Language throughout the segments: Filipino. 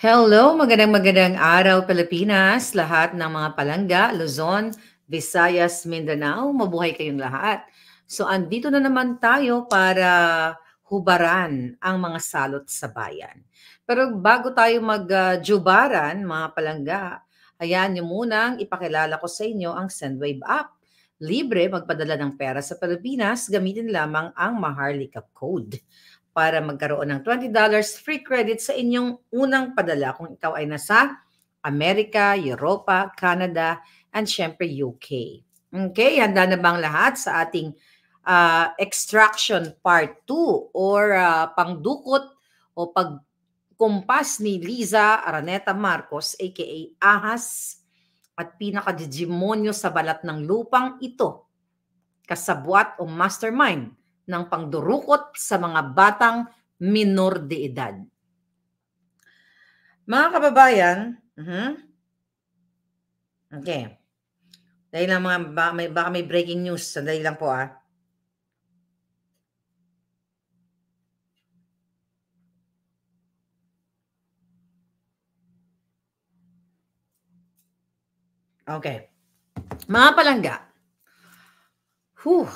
Hello, magandang magandang araw Pilipinas, lahat ng mga palangga, Luzon, Visayas, Mindanao, mabuhay kayong lahat. So andito na naman tayo para hubaran ang mga salot sa bayan. Pero bago tayo magjubaran, uh, mga palangga, ayan nyo munang ipakilala ko sa inyo ang Sendwave app. Libre magpadala ng pera sa Pilipinas, gamitin lamang ang Maharlika Code para magkaroon ng $20 free credit sa inyong unang padala kung ikaw ay nasa Amerika, Europa, Canada, and syempre UK. Okay, handa na bang lahat sa ating uh, extraction part 2 or uh, pangdukot o pagkumpas ni Liza Araneta Marcos aka Ahas at pinakadedemonyo sa balat ng lupang ito, kasabwat o mastermind ng pangdurukot sa mga batang minor de edad. Mga kababayan, uh-huh. okay. Dahil lang mga, baka may, baka may breaking news. Sandali lang po ah. Okay. Mga palangga. Whew.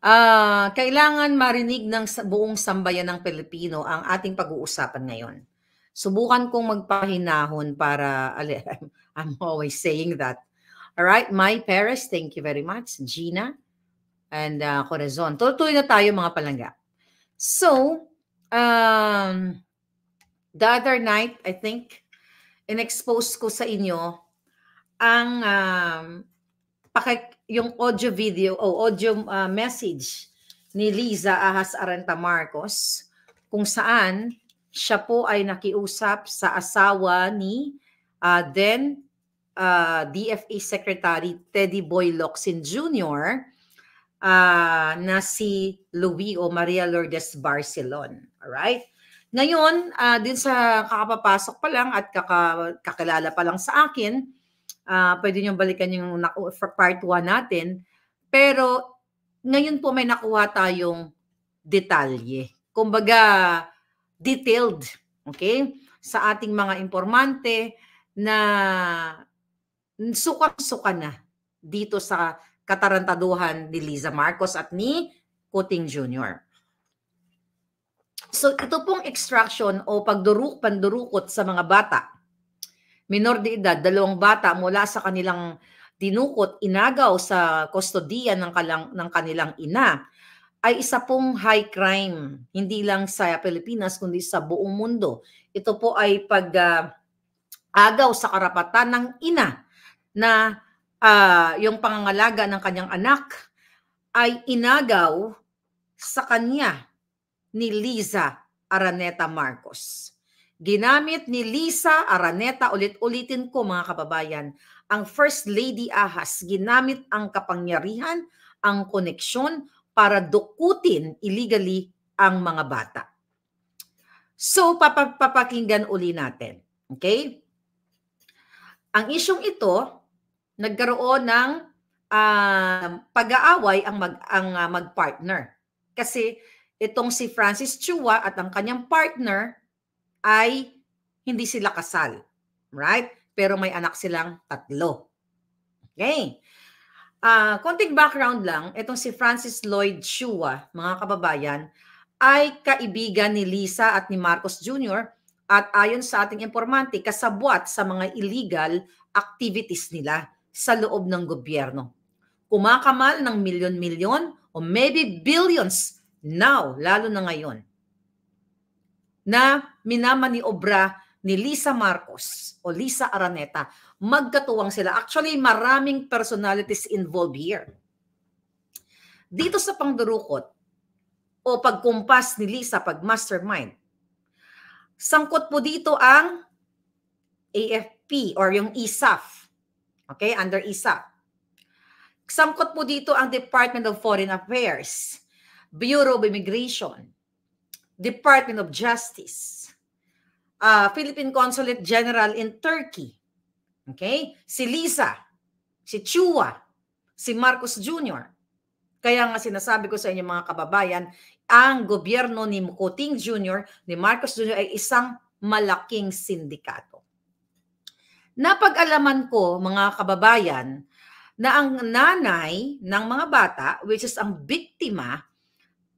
Uh, kailangan marinig ng buong sambayan ng Pilipino ang ating pag-uusapan ngayon. Subukan kong magpahinahon para, I'm always saying that. All right, my Perez, thank you very much. Gina and uh, Corazon. Tutuloy na tayo mga palangga. So, um, the other night, I think, in-expose ko sa inyo ang um, pakik- yung audio video o oh, audio uh, message ni Liza Ahas Aranta Marcos kung saan siya po ay nakiusap sa asawa ni uh, then uh, ah, DFA Secretary Teddy Boy Locsin Jr. Uh, na si Louis o Maria Lourdes Barcelon. Alright? Ngayon, uh, din sa kakapapasok pa lang at kaka, kakilala pa lang sa akin, Uh, pwede nyo balikan yung part 1 natin. Pero ngayon po may nakuha tayong detalye. Kumbaga, detailed, okay? Sa ating mga informante na suka-suka na dito sa katarantaduhan ni Liza Marcos at ni Kuting Jr. So ito pong extraction o pagduruk, pandurukot sa mga bata minor de edad, dalawang bata mula sa kanilang dinukot, inagaw sa kustodiya ng, kalang, ng kanilang ina ay isa pong high crime, hindi lang sa Pilipinas kundi sa buong mundo. Ito po ay pag-agaw ah, uh, sa karapatan ng ina na uh, yung pangangalaga ng kanyang anak ay inagaw sa kanya ni Liza Araneta Marcos. Ginamit ni Lisa Araneta, ulit-ulitin ko mga kababayan, ang First Lady Ahas, ginamit ang kapangyarihan, ang koneksyon para dukutin illegally ang mga bata. So, papapakinggan uli natin. Okay? Ang isyong ito, nagkaroon ng uh, pag-aaway ang, mag, ang uh, mag-partner. Kasi itong si Francis Chua at ang kanyang partner ay hindi sila kasal. Right? Pero may anak silang tatlo. Okay. Uh, konting background lang, itong si Francis Lloyd Chua, mga kababayan, ay kaibigan ni Lisa at ni Marcos Jr. at ayon sa ating informante, kasabwat sa mga illegal activities nila sa loob ng gobyerno. Kumakamal ng milyon-milyon o maybe billions now, lalo na ngayon na minamaniobra ni Lisa Marcos o Lisa Araneta. Magkatuwang sila. Actually, maraming personalities involved here. Dito sa pangdurukot o pagkumpas ni Lisa pag mastermind, sangkot po dito ang AFP or yung ISAF. E okay, under ISAF. E sangkot po dito ang Department of Foreign Affairs, Bureau of Immigration, Department of Justice, uh, Philippine Consulate General in Turkey, okay? si Lisa, si Chua, si Marcos Jr. Kaya nga sinasabi ko sa inyo mga kababayan, ang gobyerno ni Mukuting Jr., ni Marcos Jr. ay isang malaking sindikato. Napag-alaman ko mga kababayan na ang nanay ng mga bata, which is ang biktima,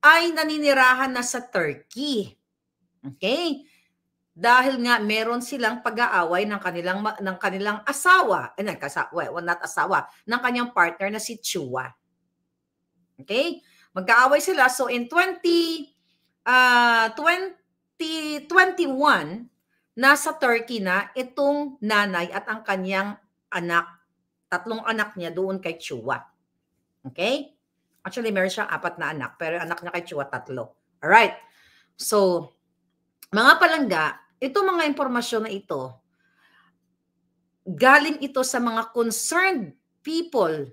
ay naninirahan na sa Turkey. Okay? Dahil nga meron silang pag-aaway ng kanilang ng kanilang asawa, eh, kasawa, well, not asawa, ng kanyang partner na si Chua. Okay? Mag-aaway sila. So in 20 uh, 2021 nasa Turkey na itong nanay at ang kanyang anak, tatlong anak niya doon kay Chua. Okay? Actually, meron siyang apat na anak, pero anak niya kay Chua tatlo. Alright? So, mga palangga, ito mga impormasyon na ito, galing ito sa mga concerned people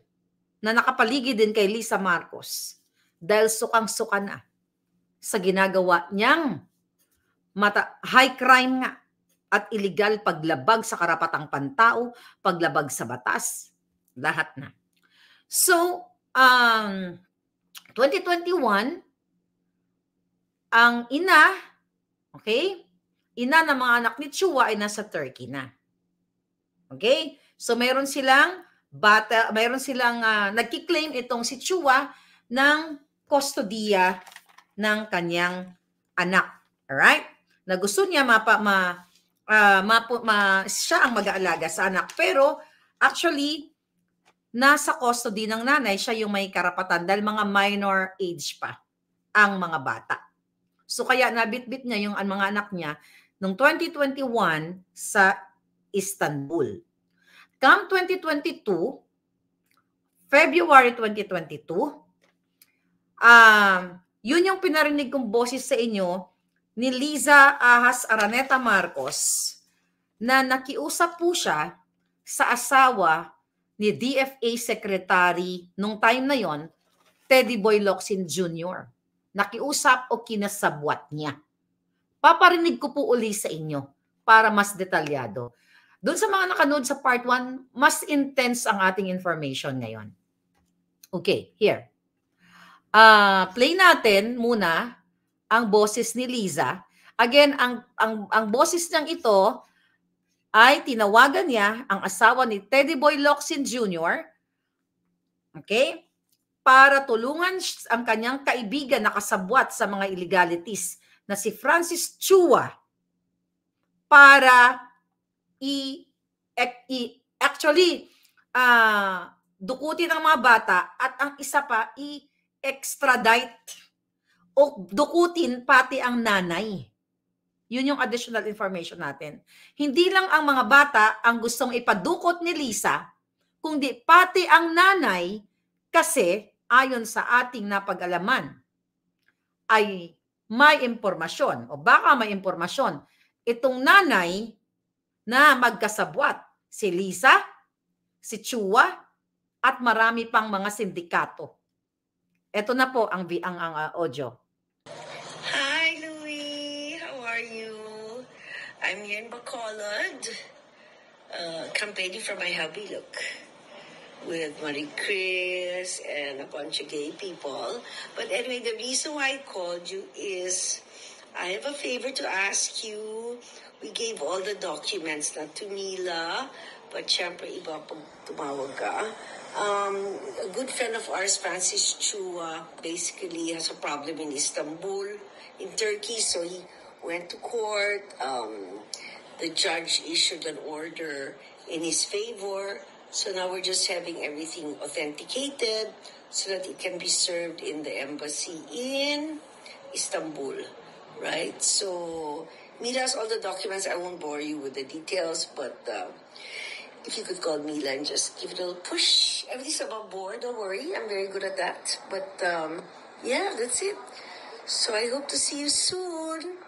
na nakapaligid din kay Lisa Marcos dahil sukang-suka na sa ginagawa niyang mata, high crime nga at illegal paglabag sa karapatang pantao, paglabag sa batas, lahat na. So, um, 2021, ang ina, okay, ina ng mga anak ni Chua ay nasa Turkey na. Okay? So mayroon silang bata, mayroon silang uh, nagki-claim itong si Chua ng kustodiya ng kanyang anak. Alright? Na gusto niya mapa, ma, uh, mapu, ma, siya ang mag-aalaga sa anak. Pero actually, nasa custody ng nanay, siya yung may karapatan dahil mga minor age pa ang mga bata. So kaya nabitbit niya yung ang mga anak niya noong 2021 sa Istanbul. Come 2022, February 2022, um, yun yung pinarinig kong boses sa inyo ni Liza Ahas Araneta Marcos na nakiusap po siya sa asawa ni DFA Secretary nung time na yon, Teddy Boy Locsin Jr. Nakiusap o kinasabwat niya. Paparinig ko po uli sa inyo para mas detalyado. Doon sa mga nakanood sa part 1, mas intense ang ating information ngayon. Okay, here. Uh, play natin muna ang boses ni Liza. Again, ang ang ang boses niyang ito ay tinawagan niya ang asawa ni Teddy Boy Locsin Jr. Okay? Para tulungan ang kanyang kaibigan na kasabwat sa mga illegalities na si Francis Chua para i, i actually uh, dukutin ang mga bata at ang isa pa i extradite o dukutin pati ang nanay. Yun yung additional information natin. Hindi lang ang mga bata ang gustong ipadukot ni Lisa, kundi pati ang nanay kasi ayon sa ating napag-alaman ay may impormasyon o baka may impormasyon itong nanay na magkasabwat si Lisa, si Chua at marami pang mga sindikato. Ito na po ang ang, ang uh, audio. I'm Yan Bacolod, uh, campaigning for my hubby look with Marie Chris and a bunch of gay people. But anyway, the reason why I called you is I have a favor to ask you. We gave all the documents not to Mila, but to iba um, a good friend of ours, Francis Chua, basically has a problem in Istanbul, in Turkey, so he went to court. Um, the judge issued an order in his favor. So now we're just having everything authenticated so that it can be served in the embassy in Istanbul, right? So Mila all the documents. I won't bore you with the details, but uh, if you could call Mila and just give it a little push. Everything's about board, don't worry. I'm very good at that. But um, yeah, that's it. So I hope to see you soon.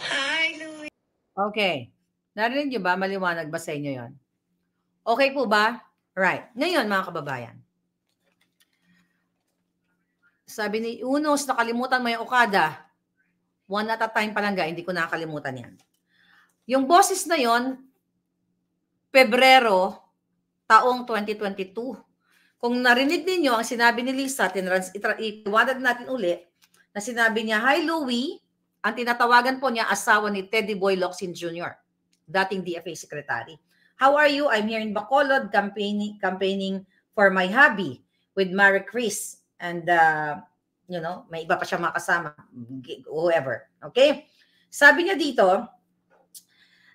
Hi, Louie. Okay. Narinig niyo ba? Maliwanag ba sa inyo yon? Okay po ba? Right. Ngayon, mga kababayan. Sabi ni Unos, nakalimutan mo yung Okada. One at a time ga. hindi ko nakalimutan yan. Yung boses na yon, Pebrero, taong 2022. Kung narinig ninyo ang sinabi ni Lisa, tinrans, itra, iwanag natin uli, na sinabi niya, Hi Louie, ang tinatawagan po niya asawa ni Teddy Boy Locsin Jr., dating DFA secretary. How are you? I'm here in Bacolod campaigning, campaigning for my hobby with Mary Chris and uh, you know, may iba pa siya makasama, whoever. Okay? Sabi niya dito,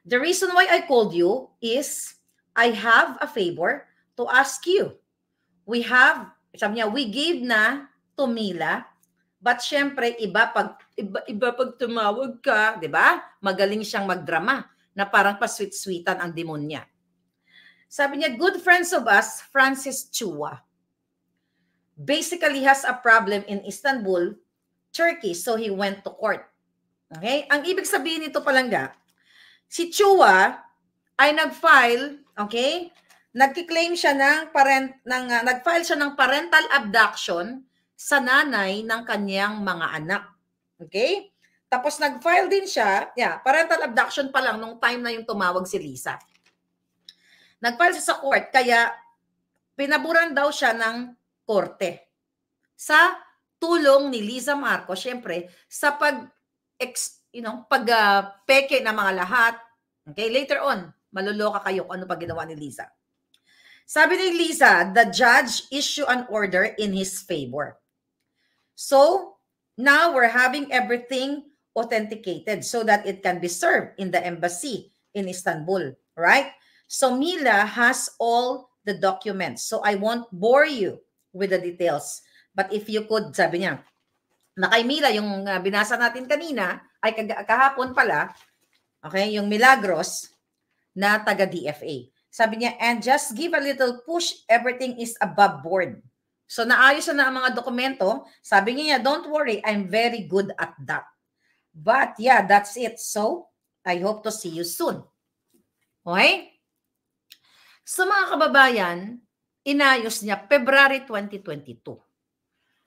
the reason why I called you is I have a favor to ask you. We have, sabi niya, we gave na to Mila But syempre, iba pag, iba, iba pag tumawag ka, di ba? Magaling siyang magdrama na parang pasweet-sweetan ang demonya. Sabi niya, good friends of us, Francis Chua, basically has a problem in Istanbul, Turkey, so he went to court. Okay? Ang ibig sabihin nito palangga, si Chua ay nag-file, okay? Nagki-claim siya ng parent ng uh, nag-file siya ng parental abduction sa nanay ng kanyang mga anak. Okay? Tapos nag-file din siya, yeah, parental abduction pa lang nung time na yung tumawag si Lisa. Nag-file siya sa court, kaya pinaburan daw siya ng korte sa tulong ni Lisa Marco, syempre, sa pag ex, you know, pag uh, peke ng mga lahat. Okay, later on, maluloka kayo kung ano pa ginawa ni Lisa. Sabi ni Lisa, the judge issue an order in his favor. So now we're having everything authenticated so that it can be served in the embassy in Istanbul, right? So Mila has all the documents. So I won't bore you with the details. But if you could, sabi niya, na kay Mila, yung uh, binasa natin kanina, ay kahapon pala, okay, yung Milagros na taga DFA. Sabi niya, and just give a little push, everything is above board. So naayos na ang mga dokumento. Sabi niya, don't worry, I'm very good at that. But yeah, that's it. So I hope to see you soon. Okay? So mga kababayan, inayos niya February 2022.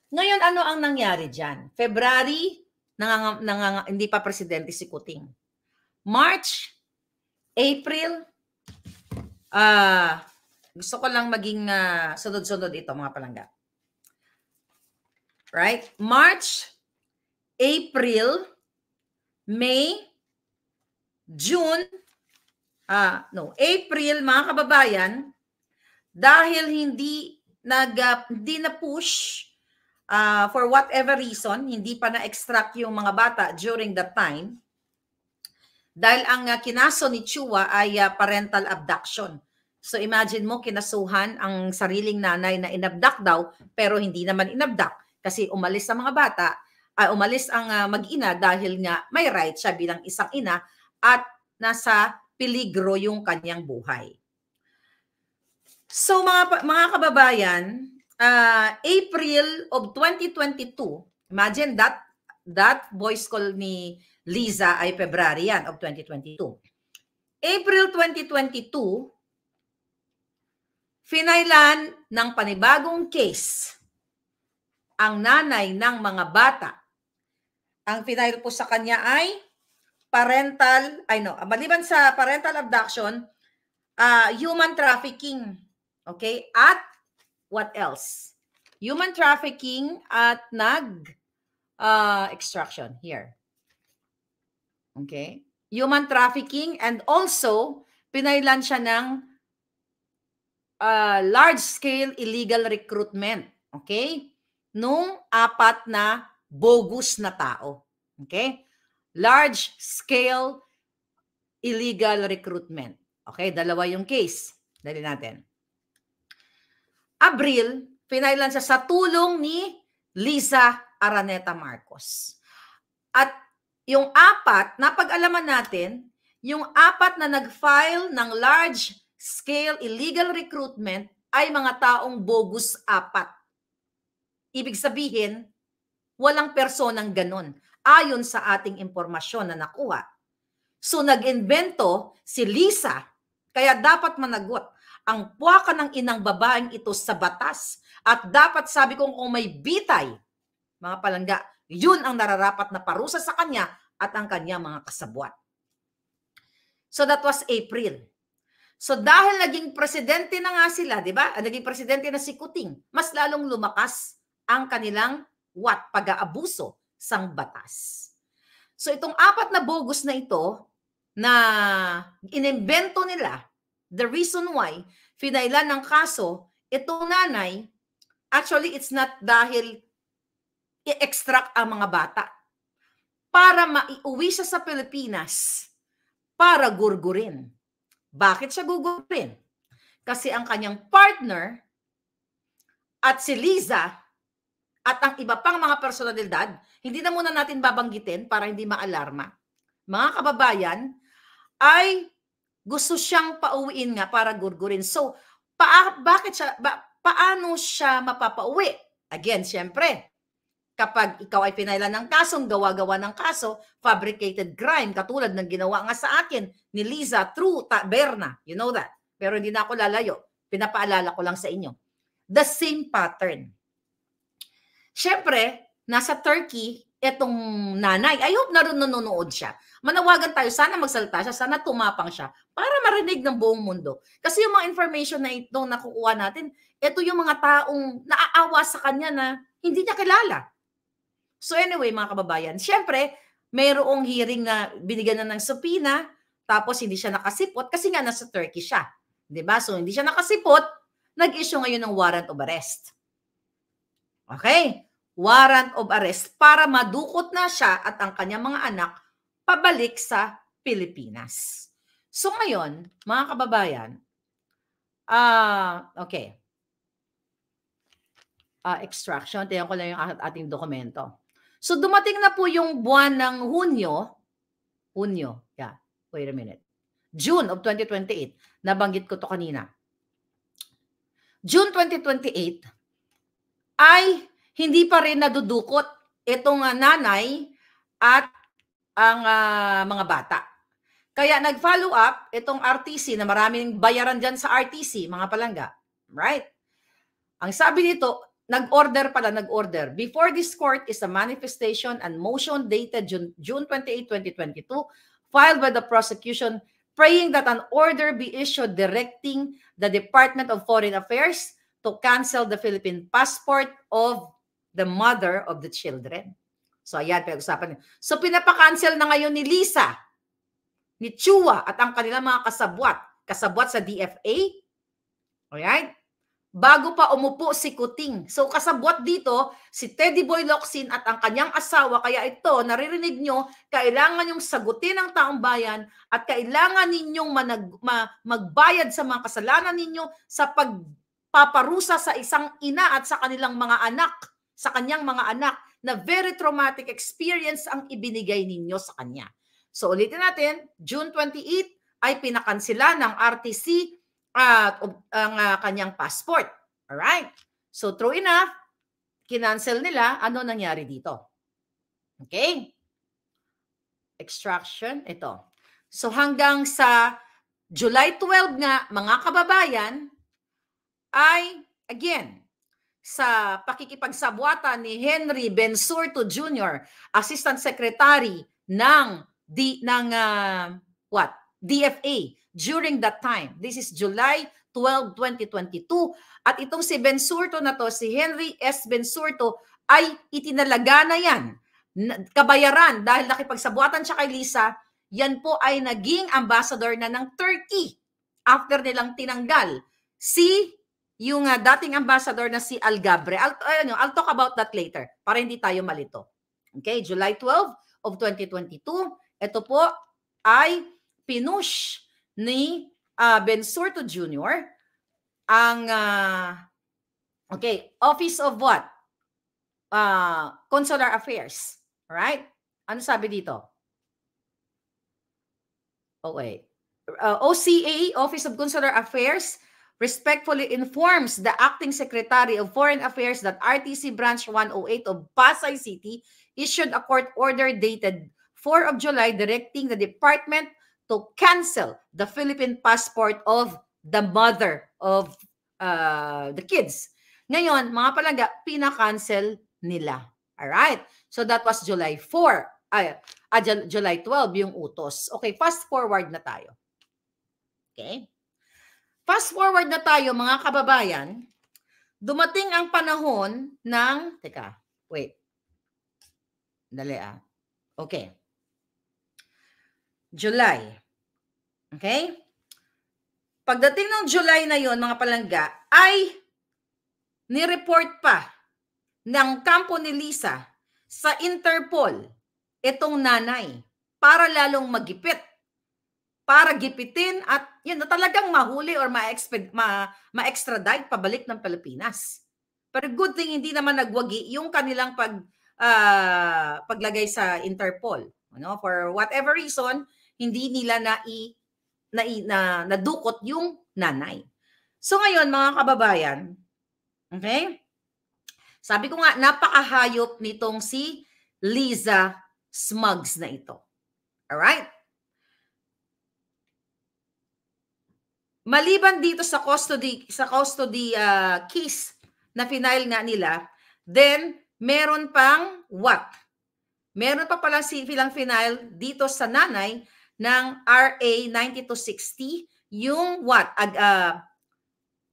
Ngayon, ano ang nangyari dyan? February, nangang, nanganga, hindi pa presidente si Kuting. March, April, ah, uh, gusto ko lang maging uh, sunod-sunod ito mga palangga. Right? March, April, May, June, ah, uh, no, April mga kababayan, dahil hindi nag uh, hindi na push uh, for whatever reason, hindi pa na-extract yung mga bata during that time. Dahil ang uh, kinaso ni Chua ay uh, parental abduction. So imagine mo kinasuhan ang sariling nanay na inabdak daw pero hindi naman inabdak kasi umalis ang mga bata, ay umalis ang uh, mag-ina dahil nga may right siya bilang isang ina at nasa peligro yung kanyang buhay. So mga mga kababayan, uh, April of 2022, imagine that that voice call ni Liza ay February yan of 2022. April 2022, Finailan ng panibagong case ang nanay ng mga bata. Ang final po sa kanya ay parental, ay no, maliban sa parental abduction, uh, human trafficking. Okay? At what else? Human trafficking at nag uh, extraction here. Okay? Human trafficking and also pinailan siya ng uh, large-scale illegal recruitment. Okay? Nung apat na bogus na tao. Okay? Large-scale illegal recruitment. Okay? Dalawa yung case. Dali natin. Abril, pinailan siya sa tulong ni Lisa Araneta Marcos. At yung apat, napag-alaman natin, yung apat na nag-file ng large scale illegal recruitment ay mga taong bogus apat. Ibig sabihin, walang personang ganon ayon sa ating impormasyon na nakuha. So nag-invento si Lisa, kaya dapat managot ang puwaka ng inang babaeng ito sa batas. At dapat sabi kong kung may bitay, mga palangga, yun ang nararapat na parusa sa kanya at ang kanya mga kasabwat. So that was April. So dahil naging presidente na nga sila, di ba? Ah, naging presidente na si Kuting, mas lalong lumakas ang kanilang what? Pag-aabuso sang batas. So itong apat na bogus na ito na inimbento nila, the reason why finailan ng kaso, itong nanay, actually it's not dahil i-extract ang mga bata. Para maiuwi siya sa Pilipinas, para gurgurin bakit siya gugupin? Kasi ang kanyang partner at si Liza at ang iba pang mga personalidad, hindi na muna natin babanggitin para hindi maalarma. Mga kababayan, ay gusto siyang pauwiin nga para gurgurin. So, pa bakit siya, ba, paano siya mapapauwi? Again, siyempre, kapag ikaw ay pinailan ng kasong gawa-gawa ng kaso, fabricated crime, katulad ng ginawa nga sa akin ni Liza True Taberna. You know that. Pero hindi na ako lalayo. Pinapaalala ko lang sa inyo. The same pattern. Siyempre, nasa Turkey, itong nanay, I hope naroon nanonood siya. Manawagan tayo, sana magsalita siya, sana tumapang siya para marinig ng buong mundo. Kasi yung mga information na ito nakukuha natin, ito yung mga taong naaawa sa kanya na hindi niya kilala So anyway, mga kababayan, syempre, mayroong hearing na binigyan na ng subpoena, tapos hindi siya nakasipot kasi nga nasa Turkey siya. 'Di ba? So hindi siya nakasipot, nag-issue ngayon ng warrant of arrest. Okay? Warrant of arrest para madukot na siya at ang kanyang mga anak pabalik sa Pilipinas. So ngayon, mga kababayan, ah uh, okay. Uh, extraction, tiyan ko lang yung ating dokumento. So dumating na po yung buwan ng Hunyo, Hunyo, yeah, wait a minute, June of 2028, nabanggit ko to kanina. June 2028 ay hindi pa rin nadudukot itong ah, nanay at ang uh, mga bata. Kaya nag-follow up itong RTC na maraming bayaran dyan sa RTC, mga palangga. Right? Ang sabi nito, nag-order pala, nag-order. Before this court is a manifestation and motion dated June, June 28, 2022, filed by the prosecution praying that an order be issued directing the Department of Foreign Affairs to cancel the Philippine passport of the mother of the children. So ayan, pag usapan niyo. So pinapakancel na ngayon ni Lisa, ni Chua at ang kanilang mga kasabwat. Kasabwat sa DFA. Alright? bago pa umupo si Kuting. So kasabwat dito si Teddy Boy Locsin at ang kanyang asawa. Kaya ito, naririnig nyo, kailangan yung sagutin ng taong bayan at kailangan ninyong manag, ma, magbayad sa mga kasalanan ninyo sa pagpaparusa sa isang ina at sa kanilang mga anak, sa kanyang mga anak na very traumatic experience ang ibinigay ninyo sa kanya. So ulitin natin, June 28 ay pinakansila ng RTC at uh, ang uh, kanyang passport. All right? So true enough, kinancel nila. Ano nangyari dito? Okay? Extraction, ito. So hanggang sa July 12 nga, mga kababayan, ay, again, sa pakikipagsabwata ni Henry Bensurto Jr., Assistant Secretary ng di ng uh, what? DFA during that time. This is July 12, 2022. At itong si Bensurto na to, si Henry S. Bensurto, ay itinalaga na yan. Kabayaran dahil nakipagsabuatan siya kay Lisa, yan po ay naging ambassador na ng Turkey after nilang tinanggal si yung uh, dating ambassador na si Algabre. I'll, uh, ano, I'll talk about that later para hindi tayo malito. Okay, July 12 of 2022, ito po ay pinush ni uh, Ben Sorto Jr. ang uh, okay, Office of what? Uh, Consular Affairs, right? Ano sabi dito? Okay. Oh, uh, OCA, e, Office of Consular Affairs, respectfully informs the acting secretary of foreign affairs that RTC branch 108 of Pasay City issued a court order dated 4 of July directing the department to cancel the Philippine passport of the mother of uh, the kids. Ngayon, mga palaga, pina-cancel nila. Alright? So that was July 4. Ay, ah, July 12 yung utos. Okay, fast forward na tayo. Okay? Fast forward na tayo mga kababayan. Dumating ang panahon ng... Teka, wait. Dali ah. Okay. July. Okay? Pagdating ng July na yon mga palangga, ay ni-report pa ng kampo ni Lisa sa Interpol itong nanay para lalong magipit para gipitin at yun na talagang mahuli or ma-expect ma, ma-extradite pabalik ng Pilipinas. Pero good thing hindi naman nagwagi yung kanilang pag uh, paglagay sa Interpol, you know, for whatever reason, hindi nila na nai, na, nadukot yung nanay. So ngayon mga kababayan, okay? Sabi ko nga, napakahayop nitong si Liza Smugs na ito. All right? Maliban dito sa custody sa custody uh, case na final nga nila, then meron pang what? Meron pa pala si filang final dito sa nanay ng RA 9260, yung what? Ag, uh,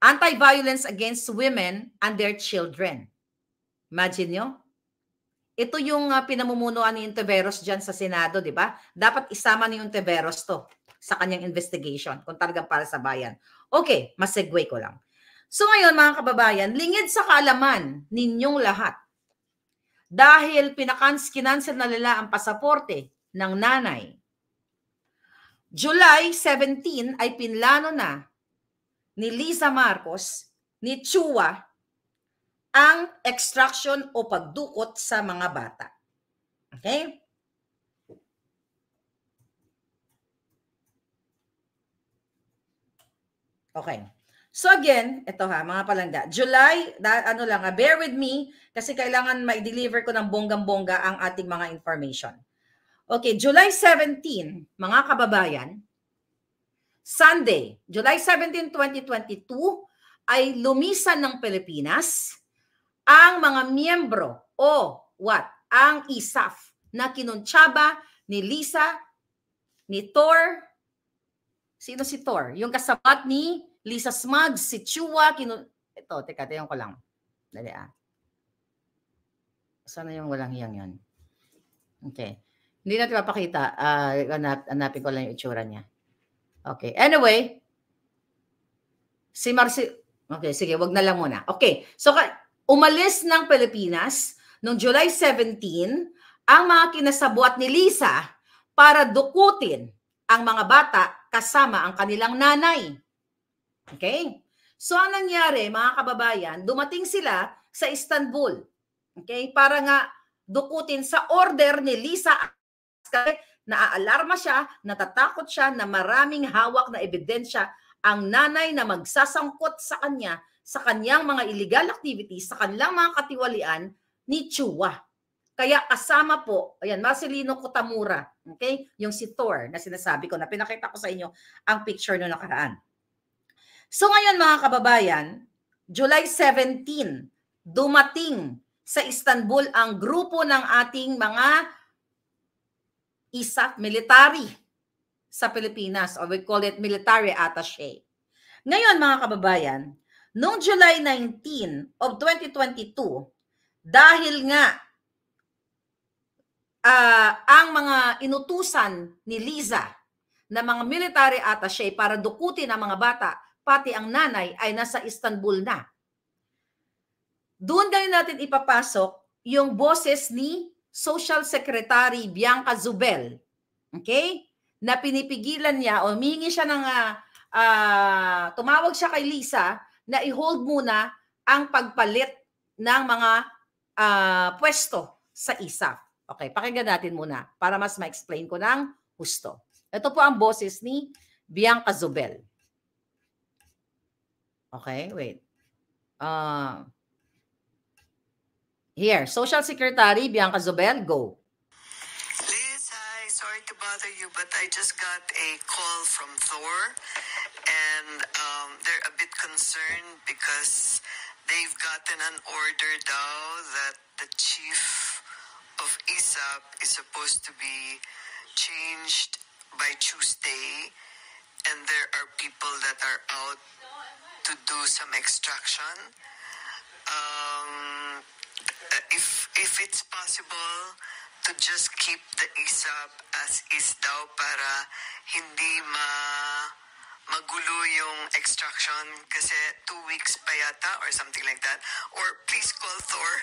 Anti-violence against women and their children. Imagine nyo. Ito yung uh, pinamumunuan ni Inteveros dyan sa Senado, di ba? Dapat isama ni Inteveros to sa kanyang investigation kung talaga para sa bayan. Okay, masegue ko lang. So ngayon mga kababayan, lingid sa kaalaman ninyong lahat. Dahil pinakans kinansel na nila ang pasaporte ng nanay July 17 ay pinlano na ni Lisa Marcos, ni Chua, ang extraction o pagdukot sa mga bata. Okay? Okay. So again, ito ha, mga palangga. July, da, ano lang ha, bear with me kasi kailangan ma-deliver ko ng bonggang-bongga ang ating mga information. Okay, July 17, mga kababayan, Sunday, July 17, 2022, ay lumisan ng Pilipinas ang mga miyembro o what? Ang ISAF na kinuntsaba ni Lisa, ni Tor, sino si Tor? Yung kasabat ni Lisa Smug, si Chua, kinun... Ito, teka, tayo ko lang. Dali ah. Sana yung walang hiyang yun. Okay. Hindi natin mapakita. Uh, hanap, hanapin ko lang yung itsura niya. Okay. Anyway, si Marci... Okay, sige, wag na lang muna. Okay. So, umalis ng Pilipinas noong July 17 ang mga kinasabuat ni Lisa para dukutin ang mga bata kasama ang kanilang nanay. Okay? So ang nangyari, mga kababayan, dumating sila sa Istanbul. Okay? Para nga dukutin sa order ni Lisa kaya naaalarma siya, natatakot siya na maraming hawak na ebidensya ang nanay na magsasangkot sa kanya sa kanyang mga illegal activities, sa kanilang mga katiwalian ni Chua. Kaya kasama po, ayan, Marcelino Cotamura, okay? Yung si Thor na sinasabi ko, na pinakita ko sa inyo ang picture noong nakaraan. So ngayon mga kababayan, July 17, dumating sa Istanbul ang grupo ng ating mga isa military sa Pilipinas or we call it military attaché. Ngayon mga kababayan, noong July 19 of 2022, dahil nga uh, ang mga inutusan ni Liza na mga military attaché para dukutin ang mga bata, pati ang nanay ay nasa Istanbul na. Doon din natin ipapasok yung boses ni Social Secretary Bianca Zubel. Okay? Na pinipigilan niya o humingi siya ng uh, uh, tumawag siya kay Lisa na i-hold muna ang pagpalit ng mga uh, pwesto sa isa. Okay, pakinggan natin muna para mas ma-explain ko ng husto. Ito po ang boses ni Bianca Zubel. Okay, wait. Uh, Here, Social Secretary Bianca Zobel, go. Liz, hi. Sorry to bother you, but I just got a call from Thor, and um, they're a bit concerned because they've gotten an order now that the chief of ESAP is supposed to be changed by Tuesday, and there are people that are out to do some extraction. Uh, if if it's possible to just keep the ISAP as is daw para hindi ma magulo yung extraction kasi two weeks pa yata or something like that. Or please call Thor.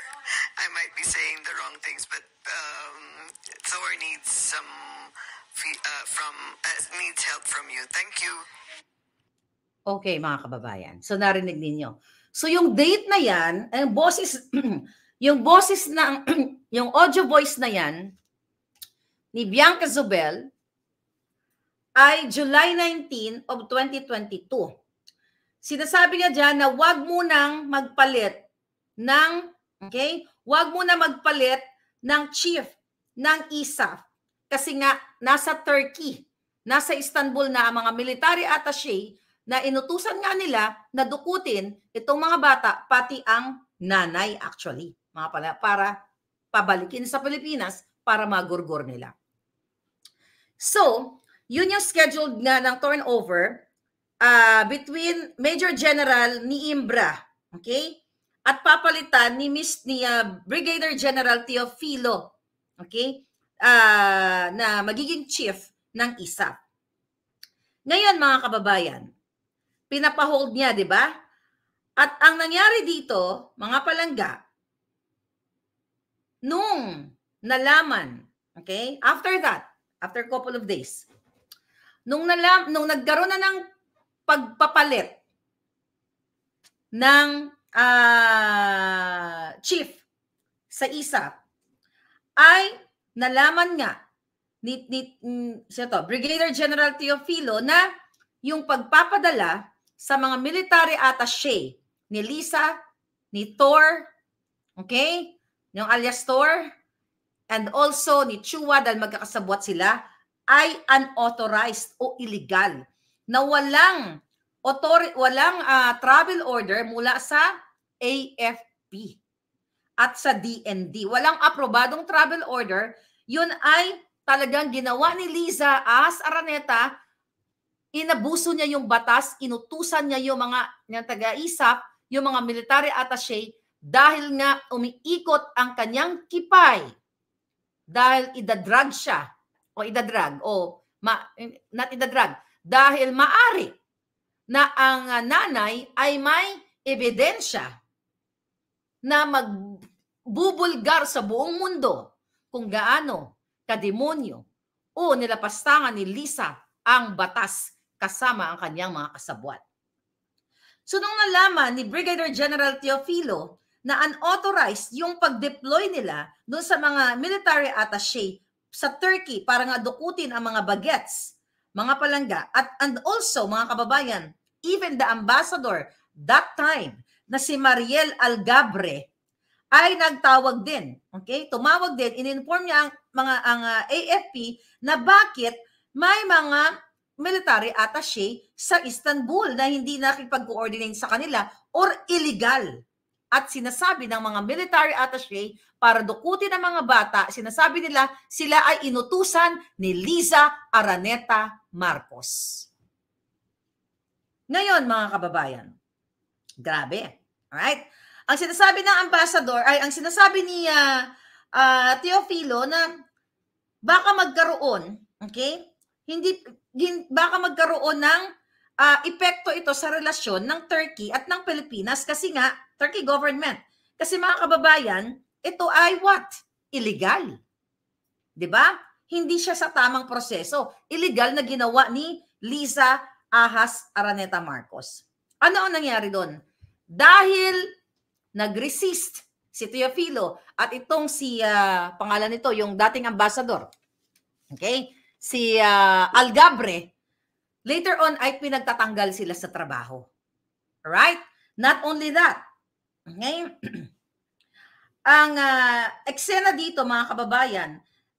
I might be saying the wrong things but um, Thor needs some uh, from uh, needs help from you. Thank you. Okay, mga kababayan. So narinig ninyo. So yung date na yan, ang is Yung boses na, yung audio voice na yan, ni Bianca Zubel, ay July 19 of 2022. Sinasabi niya dyan na wag mo nang magpalit ng, okay, wag mo na magpalit ng chief ng ISAF e kasi nga nasa Turkey, nasa Istanbul na ang mga military attaché na inutusan nga nila na dukutin itong mga bata, pati ang nanay actually mga pala, para pabalikin sa Pilipinas para magurgor nila. So, yun yung scheduled nga ng turnover uh, between Major General ni Imbra, okay? At papalitan ni Miss ni uh, Brigadier General Teofilo, okay? Uh, na magiging chief ng ISAP. Ngayon mga kababayan, pinapahold niya, 'di ba? At ang nangyari dito, mga palangga, nung nalaman, okay? After that, after a couple of days, nung, nalam, nung nagkaroon na ng pagpapalit ng uh, chief sa isa ay nalaman nga ni, ni mm, to, Brigadier General Teofilo na yung pagpapadala sa mga military attaché ni Lisa, ni Tor, okay, ng alias store and also ni Chua dahil magkakasabwat sila ay unauthorized o illegal na walang author- walang uh, travel order mula sa AFP at sa DND. Walang aprobadong travel order. Yun ay talagang ginawa ni Liza as Araneta. Inabuso niya yung batas, inutusan niya yung mga yung taga-ISAP, yung mga military attaché dahil nga umiikot ang kanyang kipay dahil idadrag siya o idadrag o ma, not idadrag dahil maari na ang nanay ay may ebidensya na magbubulgar sa buong mundo kung gaano kademonyo o nilapastangan ni Lisa ang batas kasama ang kanyang mga kasabwat. So nung nalaman ni Brigadier General Teofilo na unauthorized yung pag-deploy nila doon sa mga military attaché sa Turkey para nga dukutin ang mga bagets, mga palangga, at and also, mga kababayan, even the ambassador that time na si Mariel Algabre ay nagtawag din. Okay? Tumawag din, ininform niya ang mga ang uh, ah, AFP na bakit may mga military attaché sa Istanbul na hindi nakipag-coordinate sa kanila or illegal at sinasabi ng mga military attaché para dukutin ang mga bata, sinasabi nila sila ay inutusan ni Lisa Araneta Marcos. Ngayon mga kababayan, grabe. Alright? Ang sinasabi ng ambassador, ay ang sinasabi ni uh, uh, Teofilo na baka magkaroon, okay? Hindi, hin, baka magkaroon ng uh, epekto ito sa relasyon ng Turkey at ng Pilipinas kasi nga Turkey government. Kasi mga kababayan, ito ay what? Illegal. 'Di ba? Hindi siya sa tamang proseso. Illegal na ginawa ni Lisa Ahas Araneta Marcos. Ano ang nangyari doon? Dahil nag-resist si Teofilo at itong si uh, pangalan nito, yung dating ambassador. Okay? Si uh, ah, Algabre, later on ay pinagtatanggal sila sa trabaho. Right? Not only that, Okay? Ang uh, eksena dito mga kababayan,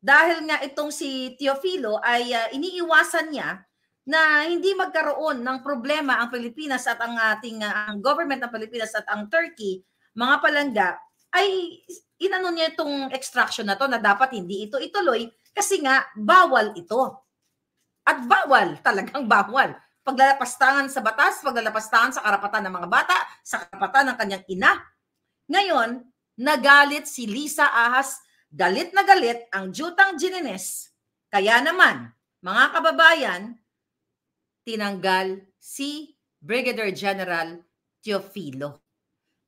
dahil nga itong si Teofilo ay uh, iniiwasan niya na hindi magkaroon ng problema ang Pilipinas at ang ating uh, ang government ng Pilipinas at ang Turkey, mga palangga, ay inano niya itong extraction na to na dapat hindi ito ituloy kasi nga bawal ito. At bawal, talagang bawal paglalapastangan sa batas, paglalapastangan sa karapatan ng mga bata, sa karapatan ng kanyang ina. Ngayon, nagalit si Lisa Ahas, galit na galit ang Jutang Ginines. Kaya naman, mga kababayan, tinanggal si Brigadier General Teofilo.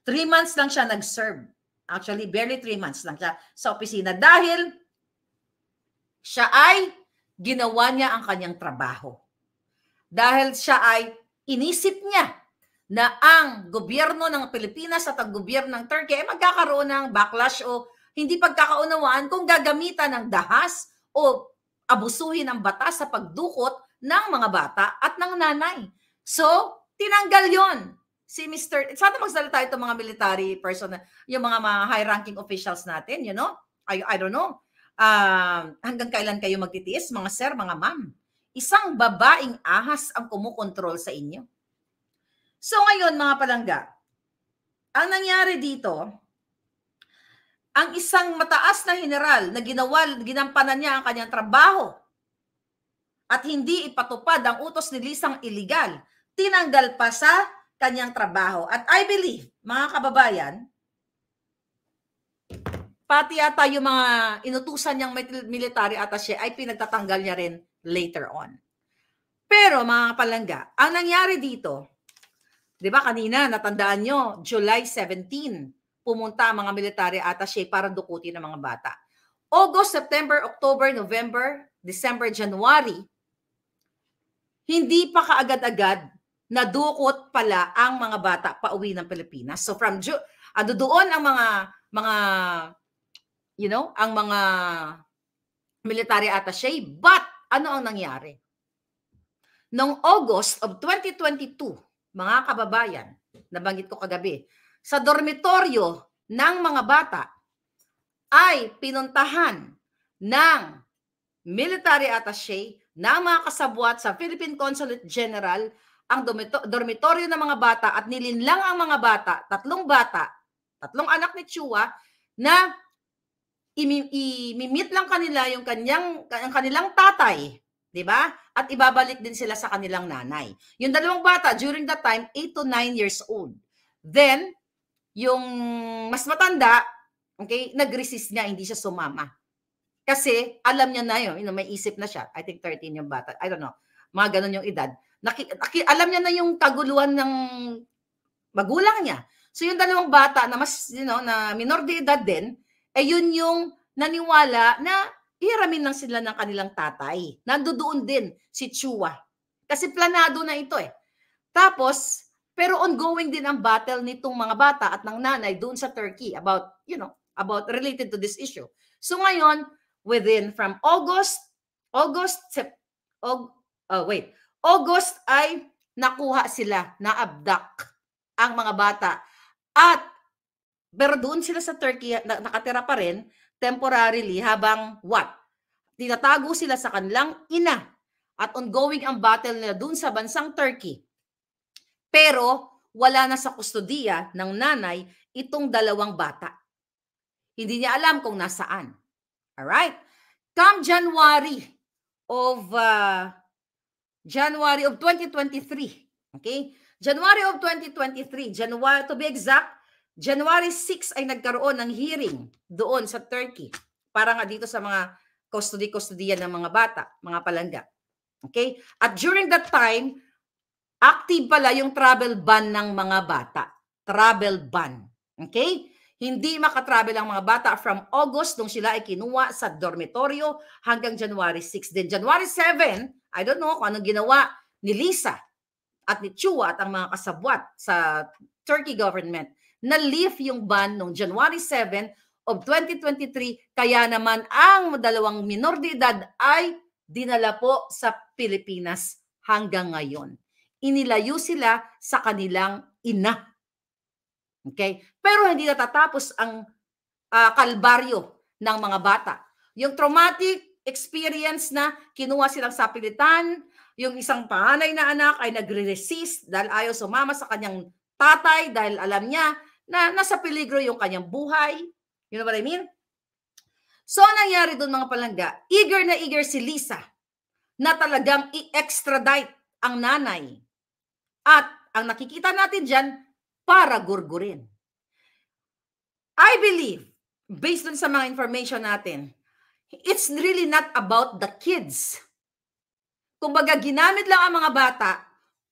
Three months lang siya nag-serve. Actually, barely three months lang siya sa opisina dahil siya ay ginawa niya ang kanyang trabaho dahil siya ay inisip niya na ang gobyerno ng Pilipinas at ang gobyerno ng Turkey ay magkakaroon ng backlash o hindi pagkakaunawaan kung gagamitan ng dahas o abusuhin ang batas sa pagdukot ng mga bata at ng nanay. So, tinanggal yon si Mr. Sana magsalita tayo itong mga military personnel, yung mga, mga high-ranking officials natin, you know? I, I don't know. Uh, hanggang kailan kayo magtitiis, mga sir, mga ma'am? Isang babaeng ahas ang kumukontrol sa inyo. So ngayon mga palangga, ang nangyari dito, ang isang mataas na general na ginawa, ginampanan niya ang kanyang trabaho at hindi ipatupad ang utos ni Lisang Iligal, tinanggal pa sa kanyang trabaho. At I believe, mga kababayan, pati ata yung mga inutusan niyang military attache ay pinagtatanggal niya rin later on. Pero mga palangga, ang nangyari dito, di ba kanina natandaan nyo, July 17, pumunta ang mga military attaché para dukutin ng mga bata. August, September, October, November, December, January, hindi pa kaagad-agad nadukot pala ang mga bata pauwi ng Pilipinas. So from Ju ado doon ang mga mga you know, ang mga military attaché but ano ang nangyari? Noong August of 2022, mga kababayan, nabanggit ko kagabi, sa dormitoryo ng mga bata ay pinuntahan ng military attaché ng mga kasabwat sa Philippine Consulate General ang dormitoryo ng mga bata at nilinlang ang mga bata, tatlong bata, tatlong anak ni Chua, na i-meet lang kanila yung kanyang ang kanilang tatay, 'di ba? At ibabalik din sila sa kanilang nanay. Yung dalawang bata during that time 8 to 9 years old. Then yung mas matanda, okay, nag-resist niya, hindi siya sumama. Kasi alam niya na yun, may isip na siya. I think 13 yung bata. I don't know. Mga ganun yung edad. Naki, naki, alam niya na yung kaguluhan ng magulang niya. So yung dalawang bata na mas you know na minor de edad din, eh yun yung naniwala na hiramin lang sila ng kanilang tatay. Nandoon din si Chua. Kasi planado na ito eh. Tapos, pero ongoing din ang battle nitong mga bata at ng nanay doon sa Turkey about, you know, about related to this issue. So ngayon, within from August, August, Sep, og, oh, wait, August ay nakuha sila, na-abduct ang mga bata. At pero doon sila sa Turkey na, nakatira pa rin temporarily habang what? Tinatago sila sa kanilang ina at ongoing ang battle nila doon sa bansang Turkey. Pero wala na sa kustodiya ng nanay itong dalawang bata. Hindi niya alam kung nasaan. All right? Come January of uh, January of 2023. Okay? January of 2023. January, to be exact, January 6 ay nagkaroon ng hearing doon sa Turkey para nga dito sa mga custody-custodian ng mga bata, mga palangga. Okay? At during that time, active pala yung travel ban ng mga bata. Travel ban. Okay? Hindi makatravel ang mga bata from August nung sila ay kinuha sa dormitoryo hanggang January 6. Then January 7, I don't know kung anong ginawa ni Lisa at ni Chua at ang mga kasabwat sa Turkey government na leave yung ban noong January 7 of 2023 kaya naman ang dalawang minor de edad ay dinala po sa Pilipinas hanggang ngayon. Inilayo sila sa kanilang ina. Okay? Pero hindi natatapos ang uh, kalbaryo ng mga bata. Yung traumatic experience na kinuha silang sapilitan, yung isang panganay na anak ay nagre-resist dahil ayaw sumama sa kanyang tatay dahil alam niya na nasa peligro yung kanyang buhay. You know what I mean? So, nangyari doon mga palangga, eager na eager si Lisa na talagang i-extradite ang nanay. At ang nakikita natin dyan, para gurgurin. I believe, based on sa mga information natin, it's really not about the kids. Kumbaga, ginamit lang ang mga bata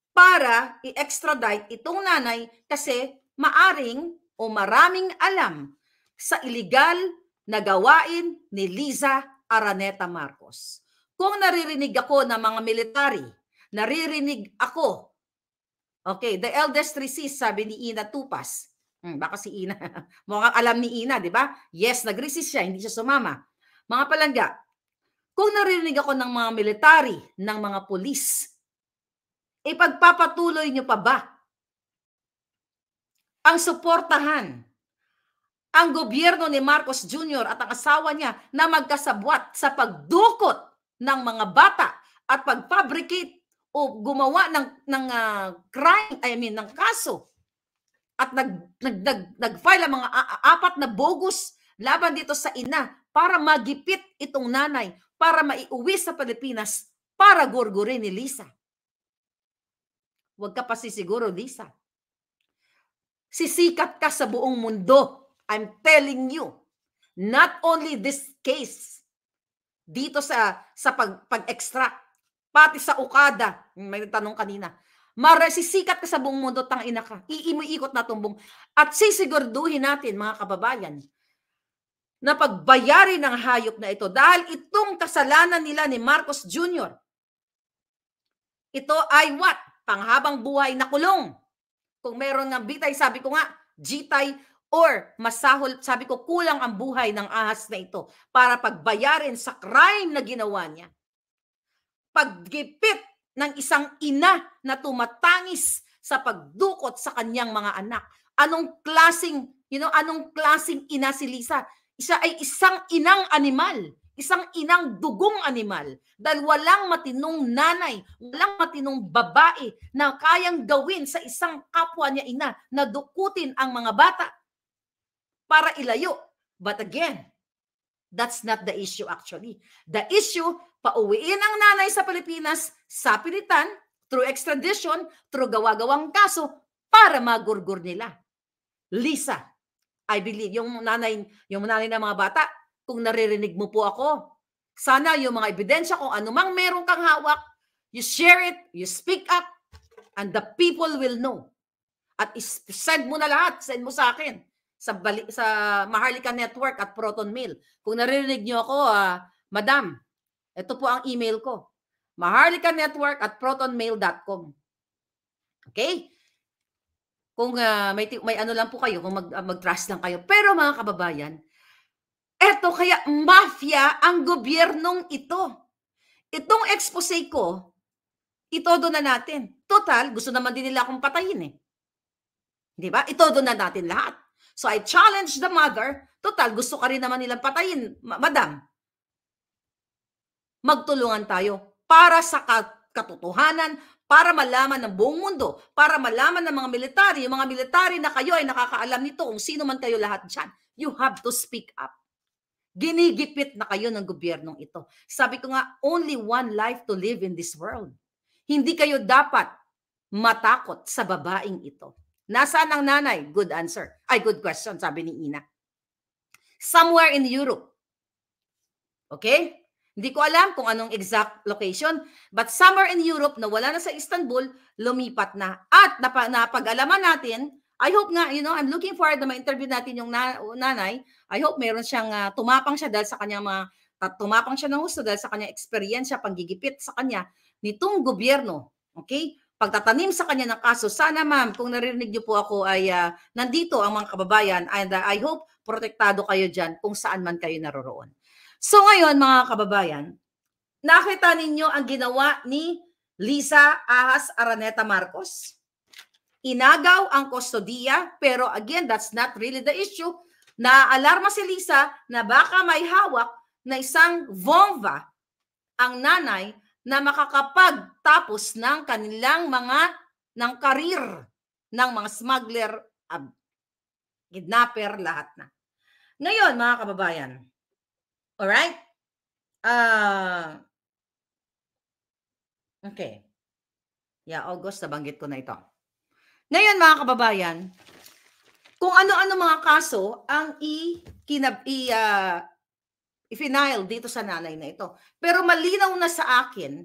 para i-extradite itong nanay kasi maaring o maraming alam sa iligal na gawain ni Liza Araneta Marcos. Kung naririnig ako ng mga military, naririnig ako, okay, the eldest resist, sabi ni Ina Tupas. Hmm, baka si Ina, mukhang alam ni Ina, di ba? Yes, nag siya, hindi siya sumama. Mga palangga, kung naririnig ako ng mga military, ng mga polis, ipagpapatuloy niyo pa ba ang suportahan ang gobyerno ni Marcos Jr. at ang asawa niya na magkasabwat sa pagdukot ng mga bata at pagfabricate o gumawa ng ng uh, crime I mean ng kaso at nag nag nag, nag file ang mga apat na bogus laban dito sa ina para magipit itong nanay para maiuwi sa Pilipinas para gurgurin ni Lisa. Huwag ka pa sisiguro, Lisa. Sisikat ka sa buong mundo. I'm telling you. Not only this case, dito sa sa pag, pag-extract, pati sa Okada, may tanong kanina, Mara, sisikat ka sa buong mundo, tang ina ka. Iimuikot na tumbong. At sisigurduhin natin, mga kababayan, na pagbayarin ng hayop na ito dahil itong kasalanan nila ni Marcos Jr. Ito ay what? Panghabang buhay na kulong. Kung meron ng bitay, sabi ko nga, jitay or masahol, sabi ko, kulang ang buhay ng ahas na ito para pagbayarin sa crime na ginawa niya. Paggipit ng isang ina na tumatangis sa pagdukot sa kanyang mga anak. Anong klasing, you know, anong klasing ina si Lisa? Isa ay isang inang animal isang inang dugong animal dahil walang matinong nanay, walang matinong babae na kayang gawin sa isang kapwa niya ina na dukutin ang mga bata para ilayo. But again, that's not the issue actually. The issue, pauwiin ang nanay sa Pilipinas sa pilitan through extradition, through gawa-gawang kaso para magurgur nila. Lisa, I believe, yung nanay, yung nanay ng mga bata, kung naririnig mo po ako. Sana yung mga ebidensya kung anumang meron kang hawak, you share it, you speak up, and the people will know. At send mo na lahat, send mo sa akin sa bali, sa Maharlika Network at Proton Mail. Kung naririnig niyo ako, uh, madam, ito po ang email ko. Maharlika Network at protonmail.com. Okay? Kung uh, may may ano lang po kayo, kung mag, uh, mag-trust lang kayo. Pero mga kababayan, Eto kaya mafia ang gobyernong ito. Itong expose ko, itodo na natin. Total, gusto naman din nila akong patayin eh. Di ba? Itodo na natin lahat. So I challenge the mother, total, gusto ka rin naman nilang patayin, madam. Magtulungan tayo para sa katotohanan, para malaman ng buong mundo, para malaman ng mga military, yung mga military na kayo ay nakakaalam nito kung sino man kayo lahat dyan. You have to speak up. Ginigipit na kayo ng gobyernong ito. Sabi ko nga, only one life to live in this world. Hindi kayo dapat matakot sa babaeng ito. Nasaan ang nanay? Good answer. Ay, good question, sabi ni Ina. Somewhere in Europe. Okay? Hindi ko alam kung anong exact location, but somewhere in Europe na wala na sa Istanbul, lumipat na. At napag-alaman natin, I hope nga, you know, I'm looking forward na ma-interview natin yung nanay I hope meron siyang uh, tumapang siya dahil sa kanyang mga ah, tumapang siya ng gusto dahil sa kanyang experience, panggigipit sa kanya nitong gobyerno. Okay? Pagtatanim sa kanya ng kaso, sana ma'am, kung naririnig niyo po ako ay uh, nandito ang mga kababayan and uh, I hope protektado kayo dyan kung saan man kayo naroroon. So ngayon mga kababayan, nakita ninyo ang ginawa ni Lisa Ahas Araneta Marcos. Inagaw ang kustodiya, pero again, that's not really the issue Naalarma si Lisa na baka may hawak na isang vomva ang nanay na makakapagtapos ng kanilang mga ng karir ng mga smuggler, ab, kidnapper, lahat na. Ngayon, mga kababayan, All right? Uh, ah, okay. Yeah, August, nabanggit ko na ito. Ngayon, mga kababayan, kung ano-ano mga kaso ang i kinab i uh, i-final dito sa nanay na ito. Pero malinaw na sa akin,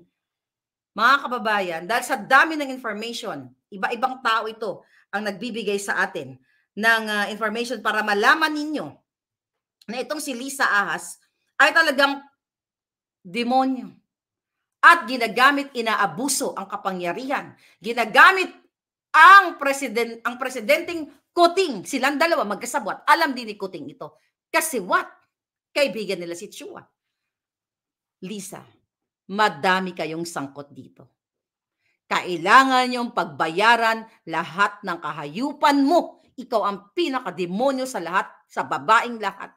mga kababayan, dahil sa dami ng information, iba-ibang tao ito ang nagbibigay sa atin ng uh, information para malaman ninyo na itong si Lisa Ahas ay talagang demonyo. At ginagamit inaabuso ang kapangyarihan. Ginagamit ang president ang presidenting Kuting, silang dalawa magkasabwat, alam din ni Kuting ito. Kasi what? Kaibigan nila si Chua. Lisa, madami kayong sangkot dito. Kailangan yung pagbayaran lahat ng kahayupan mo. Ikaw ang pinakademonyo sa lahat, sa babaeng lahat.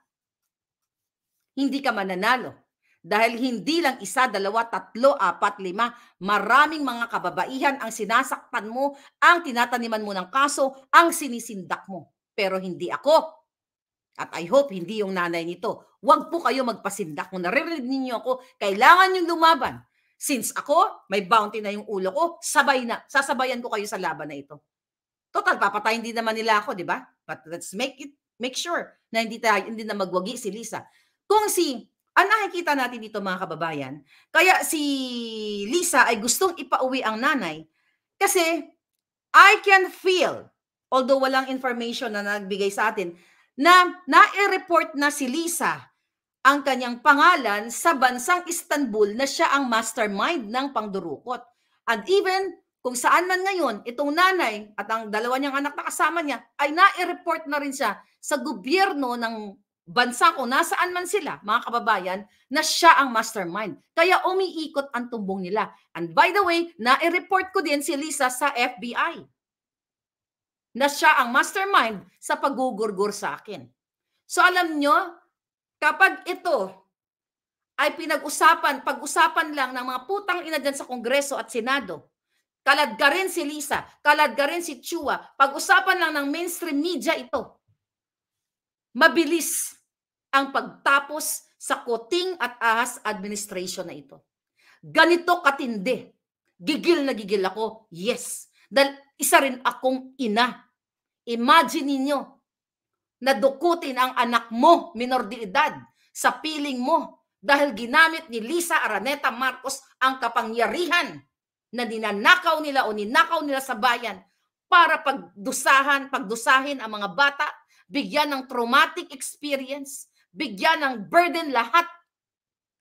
Hindi ka mananalo dahil hindi lang isa, dalawa, tatlo, apat, lima, maraming mga kababaihan ang sinasaktan mo, ang tinataniman mo ng kaso, ang sinisindak mo. Pero hindi ako. At I hope hindi yung nanay nito. Huwag po kayo magpasindak. Kung naririnig ninyo ako, kailangan yung lumaban. Since ako, may bounty na yung ulo ko, sabay na. Sasabayan ko kayo sa laban na ito. Total, papatayin din naman nila ako, di ba? But let's make it, make sure na hindi, tayo, hindi na magwagi si Lisa. Kung si ang nakikita natin dito mga kababayan, kaya si Lisa ay gustong ipauwi ang nanay kasi I can feel, although walang information na nagbigay sa atin, na na-report na si Lisa ang kanyang pangalan sa bansang Istanbul na siya ang mastermind ng pangdurukot. And even kung saan man ngayon, itong nanay at ang dalawa niyang anak na kasama niya ay na-report na rin siya sa gobyerno ng bansa ko, nasaan man sila, mga kababayan, na siya ang mastermind. Kaya umiikot ang tumbong nila. And by the way, na-report ko din si Lisa sa FBI na siya ang mastermind sa pagugurgur sa akin. So alam nyo, kapag ito ay pinag-usapan, pag-usapan lang ng mga putang ina dyan sa Kongreso at Senado, kaladga rin si Lisa, kaladga rin si Chua, pag-usapan lang ng mainstream media ito mabilis ang pagtapos sa Kuting at Ahas administration na ito. Ganito katindi. Gigil na gigil ako. Yes. Dahil isa rin akong ina. Imagine ninyo na dukutin ang anak mo, minor de edad, sa piling mo dahil ginamit ni Lisa Araneta Marcos ang kapangyarihan na ninanakaw nila o ninakaw nila sa bayan para pagdusahan, pagdusahin ang mga bata bigyan ng traumatic experience, bigyan ng burden lahat,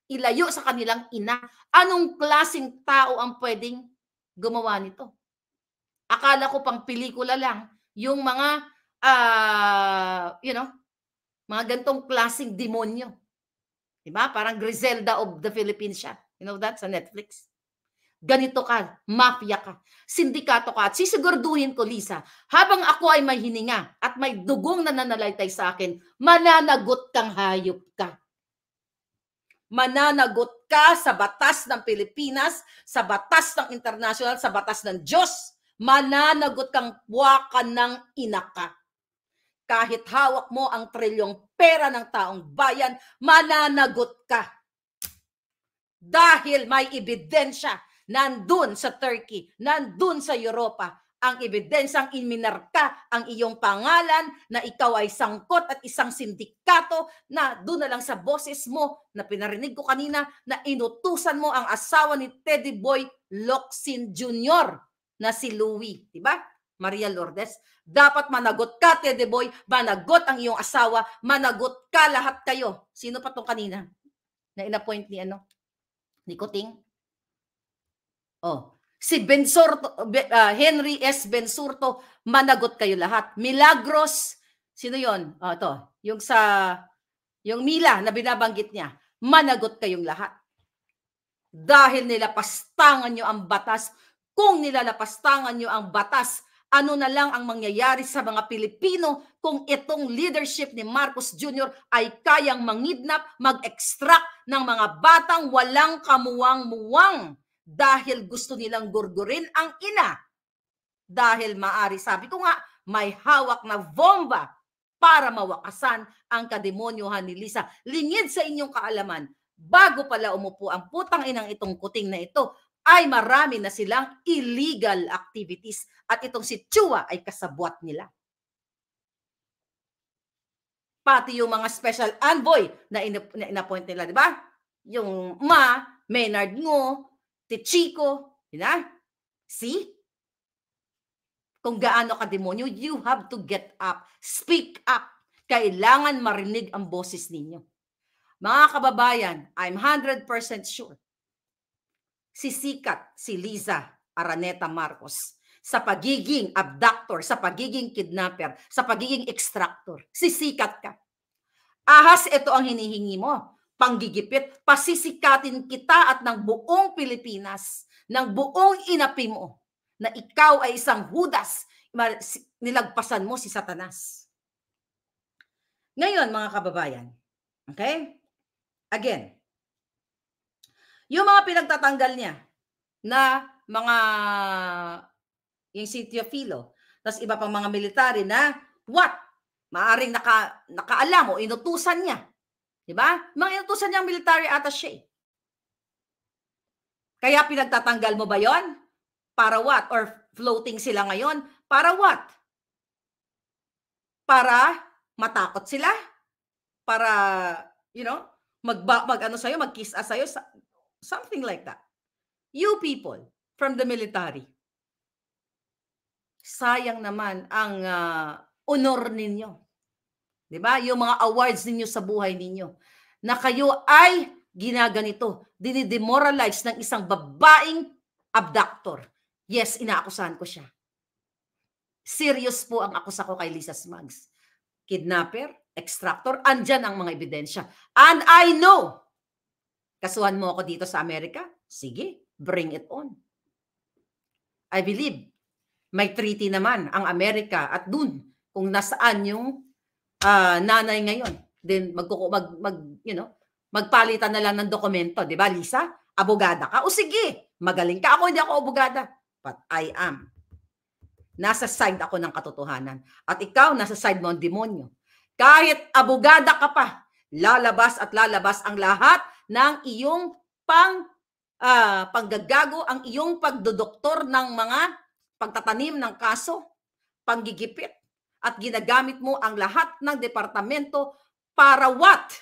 ilayo sa kanilang ina. Anong klasing tao ang pwedeng gumawa nito? Akala ko pang pelikula lang yung mga uh, you know, mga gantong klasing demonyo. 'Di ba? Parang Griselda of the Philippines siya. You know that sa Netflix ganito ka, mafia ka, sindikato ka. At sisigurduhin ko, Lisa, habang ako ay may hininga at may dugong na nananalaytay sa akin, mananagot kang hayop ka. Mananagot ka sa batas ng Pilipinas, sa batas ng international, sa batas ng Diyos. Mananagot kang buwakan ng ina ka. Kahit hawak mo ang trilyong pera ng taong bayan, mananagot ka. Dahil may ebidensya nandun sa Turkey, nandun sa Europa, ang ebidensang iminarka ang iyong pangalan na ikaw ay sangkot at isang sindikato na doon na lang sa boses mo na pinarinig ko kanina na inutusan mo ang asawa ni Teddy Boy Locsin Jr. na si Louie. Diba? Maria Lourdes, dapat managot ka, Teddy Boy. Managot ang iyong asawa. Managot ka lahat kayo. Sino pa tong kanina? Na inappoint ni ano? Ni Kuting? Oh, si Bensurto, uh, ah, Henry S. Bensurto, managot kayo lahat. Milagros, sino yon? Oh, to, yung sa, yung Mila na binabanggit niya, managot kayong lahat. Dahil nilapastangan nyo ang batas, kung nilalapastangan nyo ang batas, ano na lang ang mangyayari sa mga Pilipino kung itong leadership ni Marcos Jr. ay kayang mangidnap, mag-extract ng mga batang walang kamuwang-muwang dahil gusto nilang gurgurin ang ina. Dahil maari, sabi ko nga, may hawak na bomba para mawakasan ang kademonyohan ni Lisa. Lingid sa inyong kaalaman, bago pala umupo ang putang inang itong kuting na ito, ay marami na silang illegal activities at itong si Chua ay kasabwat nila. Pati yung mga special envoy na inappoint nila, di ba? Yung Ma, Maynard Ngo, Tichiko, yun na. See? Kung gaano ka demonyo, you have to get up. Speak up. Kailangan marinig ang boses ninyo. Mga kababayan, I'm 100% sure. Si Sikat, si Liza Araneta Marcos, sa pagiging abductor, sa pagiging kidnapper, sa pagiging extractor, si Sikat ka. Ahas, ito ang hinihingi mo panggigipit. Pasisikatin kita at ng buong Pilipinas, ng buong inapi mo, na ikaw ay isang Judas, nilagpasan mo si Satanas. Ngayon, mga kababayan, okay? Again, yung mga pinagtatanggal niya na mga yung sitio filo, Philo, tapos iba pang mga military na what? Maaring naka, nakaalam o inutusan niya Di ba? Mga inutusan niyang military attaché. Kaya pinagtatanggal mo ba yon? Para what? Or floating sila ngayon? Para what? Para matakot sila? Para, you know, mag, mag ano sa'yo, mag-kiss sa'yo? Something like that. You people from the military. Sayang naman ang uh, honor ninyo 'Di ba? Yung mga awards ninyo sa buhay ninyo na kayo ay ginaganito, dinidemoralize ng isang babaeng abductor. Yes, inaakusahan ko siya. Serious po ang akusa ko kay Lisa Smugs. Kidnapper, extractor, andyan ang mga ebidensya. And I know, kasuhan mo ako dito sa Amerika? Sige, bring it on. I believe, may treaty naman ang Amerika at dun kung nasaan yung uh, nanay ngayon. Then magkuku mag, mag you know, magpalitan na lang ng dokumento, 'di ba, Lisa? Abogada ka. O sige, magaling ka. Ako hindi ako abogada, but I am. Nasa side ako ng katotohanan. At ikaw, nasa side mo ang demonyo. Kahit abogada ka pa, lalabas at lalabas ang lahat ng iyong pang uh, panggagago, ang iyong pagdodoktor ng mga pagtatanim ng kaso, panggigipit, at ginagamit mo ang lahat ng departamento para what?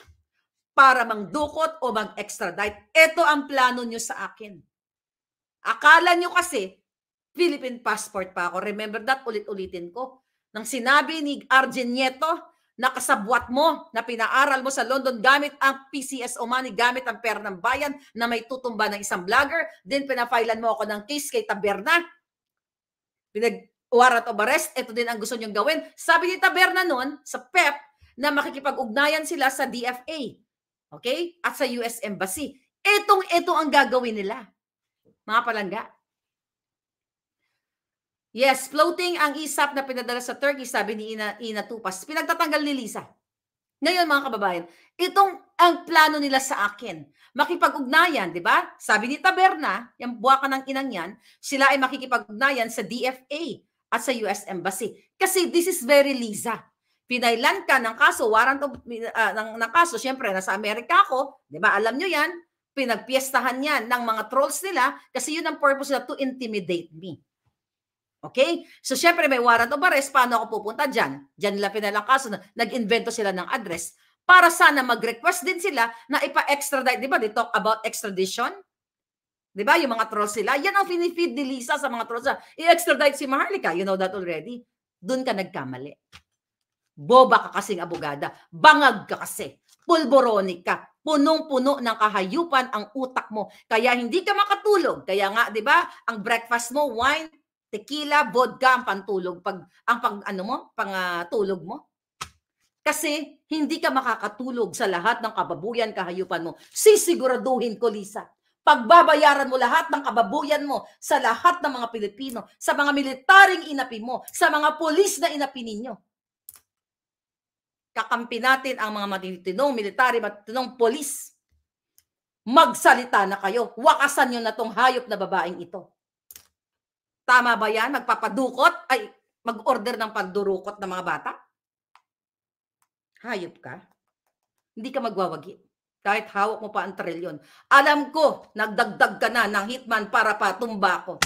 Para mangdukot o mag-extradite. Ito ang plano nyo sa akin. Akala nyo kasi, Philippine passport pa ako. Remember that? Ulit-ulitin ko. Nang sinabi ni Arjen Nieto, na mo, na pinaaral mo sa London gamit ang PCS o money, gamit ang pera ng bayan na may tutumba ng isang vlogger, din pinafilan mo ako ng case kay Taberna. Pinag warrant of arrest, ito din ang gusto niyong gawin. Sabi ni Taberna noon sa PEP e na makikipag-ugnayan sila sa DFA. Okay? At sa US Embassy. Etong ito ang gagawin nila. Mga palangga. Yes, floating ang ISAP na pinadala sa Turkey, sabi ni Ina, Ina Tupas. Pinagtatanggal ni Lisa. Ngayon mga kababayan, itong ang plano nila sa akin. Makipag-ugnayan, di ba? Sabi ni Taberna, yung buwakan ng inang yan, sila ay makikipag-ugnayan sa DFA at sa US Embassy. Kasi this is very Lisa. Pinailan ka ng kaso, warrant of, uh, ng, ng kaso, syempre, nasa Amerika ako, di ba, alam nyo yan, pinagpiestahan yan ng mga trolls nila kasi yun ang purpose nila to intimidate me. Okay? So, syempre, may warrant of arrest. Paano ako pupunta dyan? Dyan nila pinalang kaso. nag-invento sila ng address para sana mag-request din sila na ipa-extradite. Di ba, they talk about extradition? 'Di ba? Yung mga trolls sila, yan ang finifeed ni Lisa sa mga trolls. I-extradite si Maharlika, you know that already. Doon ka nagkamali. Boba ka kasing abogada. Bangag ka kasi. Pulboronic ka. Punong-puno ng kahayupan ang utak mo. Kaya hindi ka makatulog. Kaya nga, di ba, ang breakfast mo, wine, tequila, vodka ang pantulog pag ang pag ano mo, Pangatulog ah, uh, mo. Kasi hindi ka makakatulog sa lahat ng kababuyan kahayupan mo. Sisiguraduhin ko Lisa. Pagbabayaran mo lahat ng kababuyan mo sa lahat ng mga Pilipino, sa mga militaring inapi mo, sa mga pulis na inapi ninyo. Kakampi natin ang mga matitinong military, matitinong polis. Magsalita na kayo. Wakasan nyo na tong hayop na babaeng ito. Tama ba yan? Magpapadukot? Ay, mag-order ng pandurukot ng mga bata? Hayop ka? Hindi ka magwawagi. Kahit hawak mo pa ang trilyon. Alam ko, nagdagdag ka na ng hitman para patumba ko.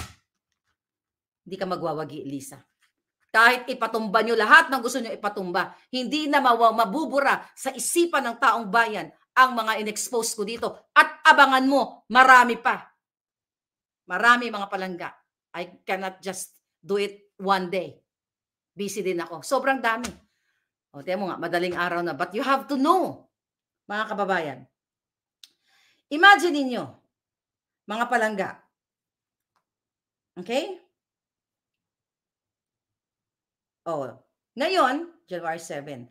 Hindi ka magwawagi, Lisa. Kahit ipatumba nyo lahat ng gusto nyo ipatumba, hindi na mabubura sa isipan ng taong bayan ang mga inexpose ko dito. At abangan mo, marami pa. Marami mga palangga. I cannot just do it one day. Busy din ako. Sobrang dami. O, tiyan mo nga, madaling araw na. But you have to know, mga kababayan, Imagine niyo mga palangga. Okay? Oh, ngayon, January 7.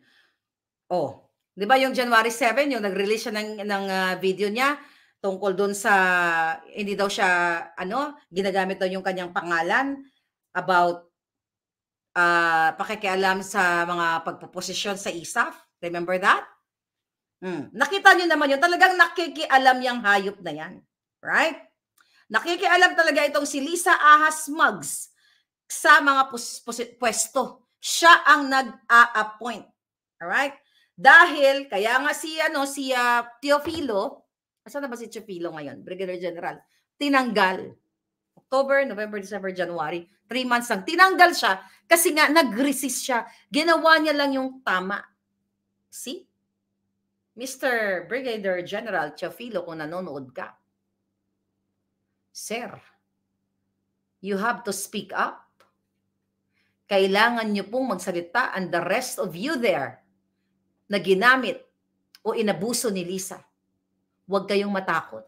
Oh, 'di ba yung January 7 yung nag-release ng ng uh, video niya tungkol doon sa hindi daw siya ano, ginagamit daw yung kanyang pangalan about uh, pakikialam sa mga pagpoposisyon sa ISAF. E Remember that? Mm. Nakita nyo naman yun, talagang nakikialam yung hayop na yan. Right? Nakikialam talaga itong si Lisa Ahas Mugs sa mga pus- pus- pwesto. Siya ang nag-a-appoint. Alright? Dahil, kaya nga si, ano, si uh, Teofilo, asa na ba si Teofilo ngayon? Brigadier General. Tinanggal. October, November, December, January. Three months lang. Tinanggal siya kasi nga nag siya. Ginawa niya lang yung tama. See? Mr. Brigadier General Chafilo, kung nanonood ka, Sir, you have to speak up. Kailangan niyo pong magsalita and the rest of you there na ginamit o inabuso ni Lisa. Huwag kayong matakot.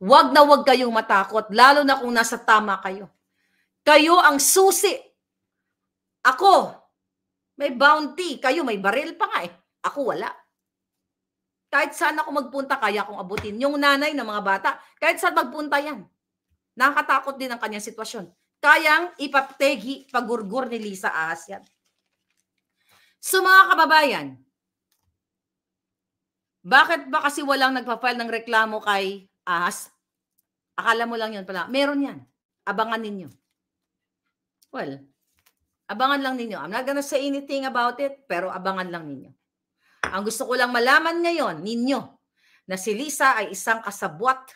Huwag na huwag kayong matakot, lalo na kung nasa tama kayo. Kayo ang susi. Ako, may bounty. Kayo may baril pa nga eh. Ako wala. Kahit saan ako magpunta, kaya kong abutin. Yung nanay ng mga bata, kahit saan magpunta yan. Nakakatakot din ang kanyang sitwasyon. Kayang ipaptegi, pagurgur ni Lisa Ahas yan. So mga kababayan, bakit ba kasi walang nagpa-file ng reklamo kay Ahas? Akala mo lang yun pala. Meron yan. Abangan ninyo. Well, abangan lang ninyo. I'm not gonna say anything about it, pero abangan lang ninyo. Ang gusto ko lang malaman ngayon ninyo na si Lisa ay isang kasabwat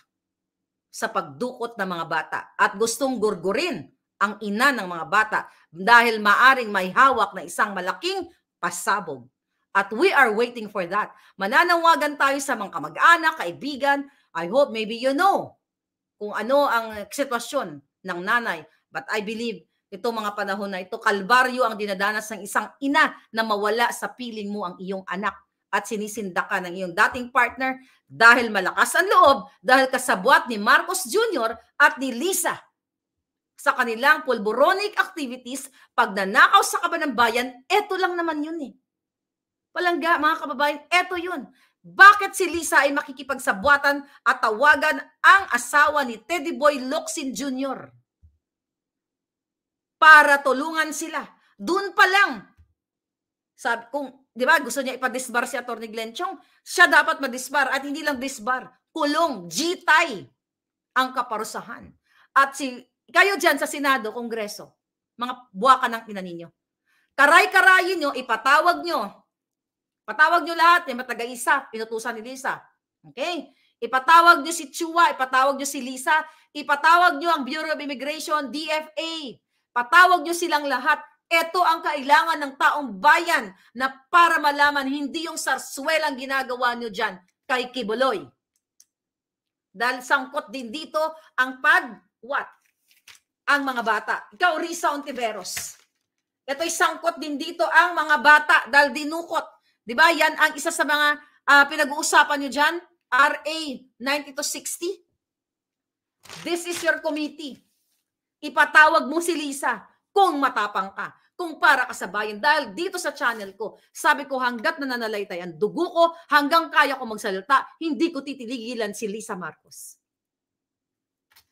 sa pagdukot ng mga bata at gustong gurgurin ang ina ng mga bata dahil maaring may hawak na isang malaking pasabog. At we are waiting for that. Mananawagan tayo sa mga kamag-anak, kaibigan. I hope maybe you know kung ano ang sitwasyon ng nanay. But I believe ito mga panahon na ito, kalbaryo ang dinadanas ng isang ina na mawala sa piling mo ang iyong anak at sinisinda ka ng iyong dating partner dahil malakas ang loob, dahil kasabwat ni Marcos Jr. at ni Lisa sa kanilang pulboronic activities, pag nanakaw sa kaban ng bayan, eto lang naman yun eh. Palangga, mga kababayan, eto yun. Bakit si Lisa ay makikipagsabwatan at tawagan ang asawa ni Teddy Boy Locsin Jr.? Para tulungan sila. Doon pa lang, sabi, kung, di ba, gusto niya ipadisbar si Atty. Glenn Chong, siya dapat madisbar at hindi lang disbar, kulong, jitay ang kaparusahan. At si, kayo dyan sa Senado, Kongreso, mga buwaka ng ina ninyo. Karay-karayin nyo, ipatawag nyo. Patawag nyo lahat, yung mataga-isa, pinutusan ni Lisa. Okay? Ipatawag nyo si Chua, ipatawag nyo si Lisa, ipatawag nyo ang Bureau of Immigration, DFA, patawag nyo silang lahat ito ang kailangan ng taong bayan na para malaman hindi yung sarswelang ginagawa nyo dyan kay Kibuloy. Dahil sangkot din dito ang pad, what? Ang mga bata. Ikaw, Risa Ontiveros. Ito'y sangkot din dito ang mga bata dahil dinukot. Di ba? Yan ang isa sa mga uh, pinag-uusapan nyo dyan. RA 9260. This is your committee. Ipatawag mo si Lisa kung matapang ka, kung para ka sa bayan. Dahil dito sa channel ko, sabi ko hanggat nananalaytay ang dugo ko, hanggang kaya ko magsalita, hindi ko titiligilan si Lisa Marcos.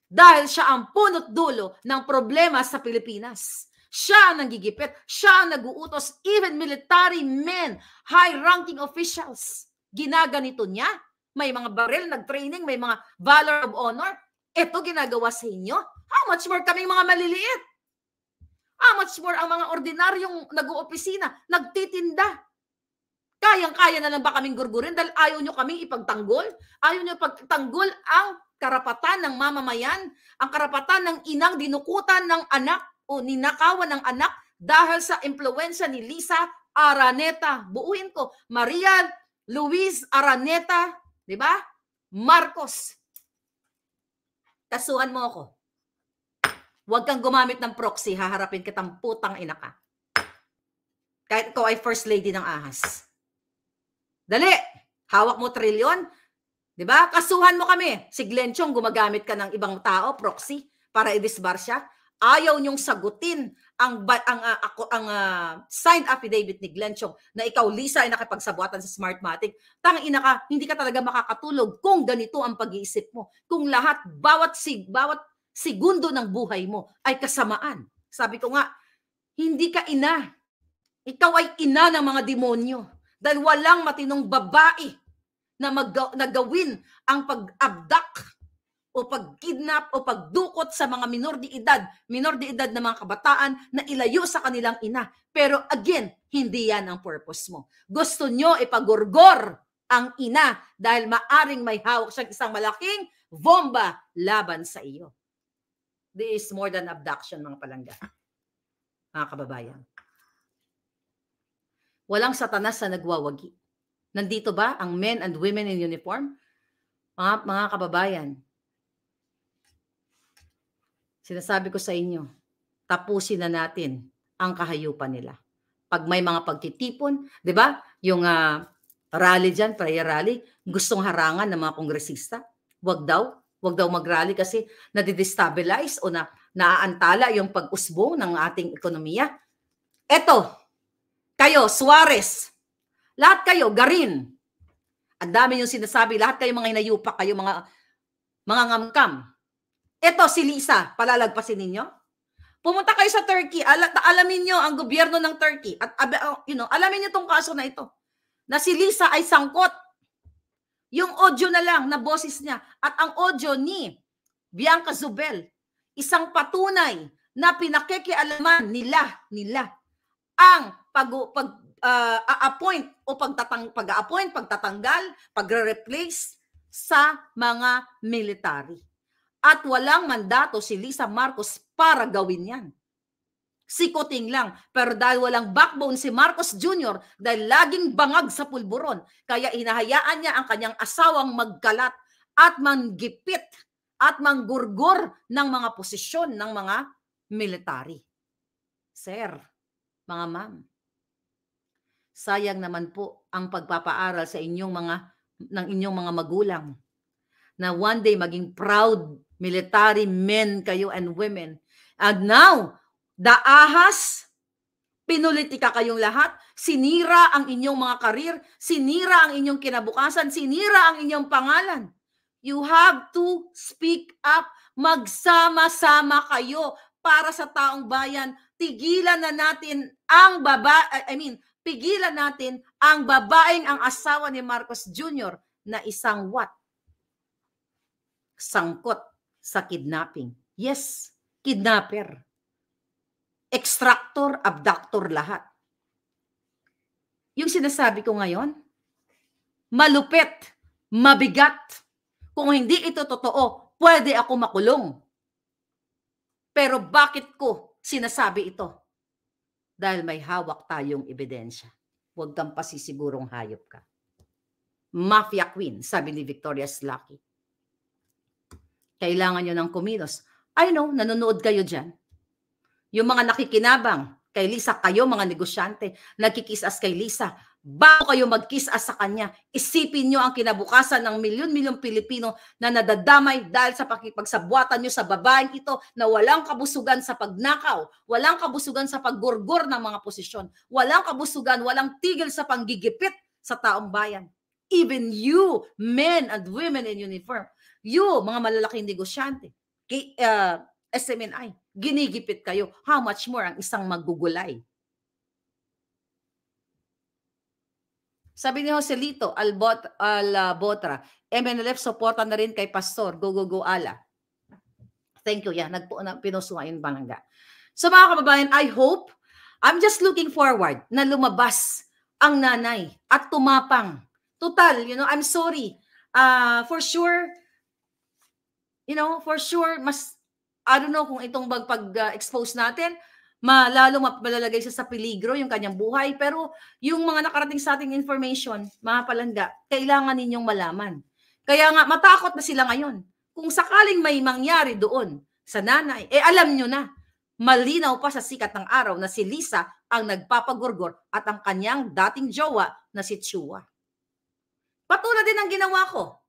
Dahil siya ang punot dulo ng problema sa Pilipinas. Siya ang nanggigipit, siya ang naguutos, even military men, high-ranking officials. Ginaganito niya. May mga baril, nag-training, may mga valor of honor. Ito ginagawa sa inyo. How much more kaming mga maliliit? How much more ang mga ordinaryong nag oopisina nagtitinda? Kayang-kaya na lang ba kaming gurgurin dahil ayaw nyo kaming ipagtanggol? Ayaw nyo ipagtanggol ang karapatan ng mamamayan, ang karapatan ng inang dinukutan ng anak o ninakawan ng anak dahil sa impluensya ni Lisa Araneta. Buuin ko, Maria Luis Araneta, di ba? Marcos. Kasuhan mo ako. Huwag kang gumamit ng proxy, haharapin kitang putang ina ka. Kahit ikaw ay first lady ng ahas. Dali! Hawak mo trilyon. Di ba? Kasuhan mo kami. Si Glenchong, gumagamit ka ng ibang tao, proxy, para i-disbar siya. Ayaw niyong sagutin ang ang uh, ako ang uh, signed affidavit ni Glenchong na ikaw Lisa ay nakipagsabuatan sa Smartmatic. Tang ina ka, hindi ka talaga makakatulog kung ganito ang pag-iisip mo. Kung lahat bawat sig bawat segundo ng buhay mo ay kasamaan. Sabi ko nga, hindi ka ina. Ikaw ay ina ng mga demonyo. Dahil walang matinong babae na mag- nagawin ang pag-abduct o pagkidnap o pagdukot sa mga minor de edad, minor de edad na mga kabataan na ilayo sa kanilang ina. Pero again, hindi yan ang purpose mo. Gusto nyo ipagurgor ang ina dahil maaring may hawak siyang isang malaking bomba laban sa iyo. This is more than abduction, mga palangga. Mga kababayan. Walang satanas na nagwawagi. Nandito ba ang men and women in uniform? Mga, mga kababayan, sinasabi ko sa inyo, tapusin na natin ang kahayupan nila. Pag may mga pagtitipon, di ba? Yung uh, rally dyan, prayer rally, gustong harangan ng mga kongresista, wag daw, Huwag daw mag-rally kasi nadidestabilize o na naaantala yung pag-usbo ng ating ekonomiya. Eto, kayo, Suarez, lahat kayo, Garin, ang dami yung sinasabi, lahat kayo mga inayupa, kayo, mga mga ngamkam. Ito si Lisa, palalagpasin ninyo. Pumunta kayo sa Turkey, al- alamin niyo ang gobyerno ng Turkey at oh, you know, alamin niyo tong kaso na ito. Na si Lisa ay sangkot yung audio na lang na boses niya at ang audio ni Bianca Zubel, isang patunay na pinakikialaman nila, nila, ang pag, pag uh, ah, appoint o pagtatang, pag-appoint, pagtatanggal, pagre-replace sa mga military. At walang mandato si Lisa Marcos para gawin yan sikoting lang. Pero dahil walang backbone si Marcos Jr., dahil laging bangag sa pulburon, kaya inahayaan niya ang kanyang asawang magkalat at manggipit at manggurgur ng mga posisyon ng mga military. Sir, mga ma'am, sayang naman po ang pagpapaaral sa inyong mga ng inyong mga magulang na one day maging proud military men kayo and women. And now, Daahas, pinolitika kayong lahat, sinira ang inyong mga karir, sinira ang inyong kinabukasan, sinira ang inyong pangalan. You have to speak up. Magsama-sama kayo para sa taong bayan. Tigilan na natin ang babae, eh, I mean, pigilan natin ang babaeng ang asawa ni Marcos Jr. na isang what? Sangkot sa kidnapping. Yes, kidnapper extractor, abductor, lahat. Yung sinasabi ko ngayon, malupit, mabigat. Kung hindi ito totoo, pwede ako makulong. Pero bakit ko sinasabi ito? Dahil may hawak tayong ebidensya. Huwag kang pasisigurong hayop ka. Mafia queen, sabi ni Victoria Slaki. Kailangan nyo ng kumilos. I know, nanonood kayo dyan. Yung mga nakikinabang kay Lisa, kayo mga negosyante, nagkikisas kay Lisa, bago kayo magkisas sa kanya, isipin nyo ang kinabukasan ng milyon-milyong Pilipino na nadadamay dahil sa pakipagsabuatan nyo sa babaeng ito na walang kabusugan sa pagnakaw, walang kabusugan sa paggurgur ng mga posisyon, walang kabusugan, walang tigil sa panggigipit sa taong bayan. Even you, men and women in uniform, you, mga malalaking negosyante, kay, uh, SMNI, ginigipit kayo. How much more ang isang magugulay? Sabi ni Jose Lito, Albot Albotra, MNLF suporta na rin kay Pastor go, go, go, Ala. Thank you. Yeah, nagpo na pinuso ngayon Balanga. So mga kababayan, I hope I'm just looking forward na lumabas ang nanay at tumapang. Total, you know, I'm sorry. Uh, for sure, you know, for sure, mas I don't know kung itong pag-expose ah, natin, malalo mapalalagay siya sa peligro yung kanyang buhay. Pero yung mga nakarating sa ating information, mga palangga, kailangan ninyong malaman. Kaya nga, matakot na sila ngayon. Kung sakaling may mangyari doon sa nanay, eh alam nyo na, malinaw pa sa sikat ng araw na si Lisa ang nagpapagurgor at ang kanyang dating jowa na si Chua. Patulad din ang ginawa ko.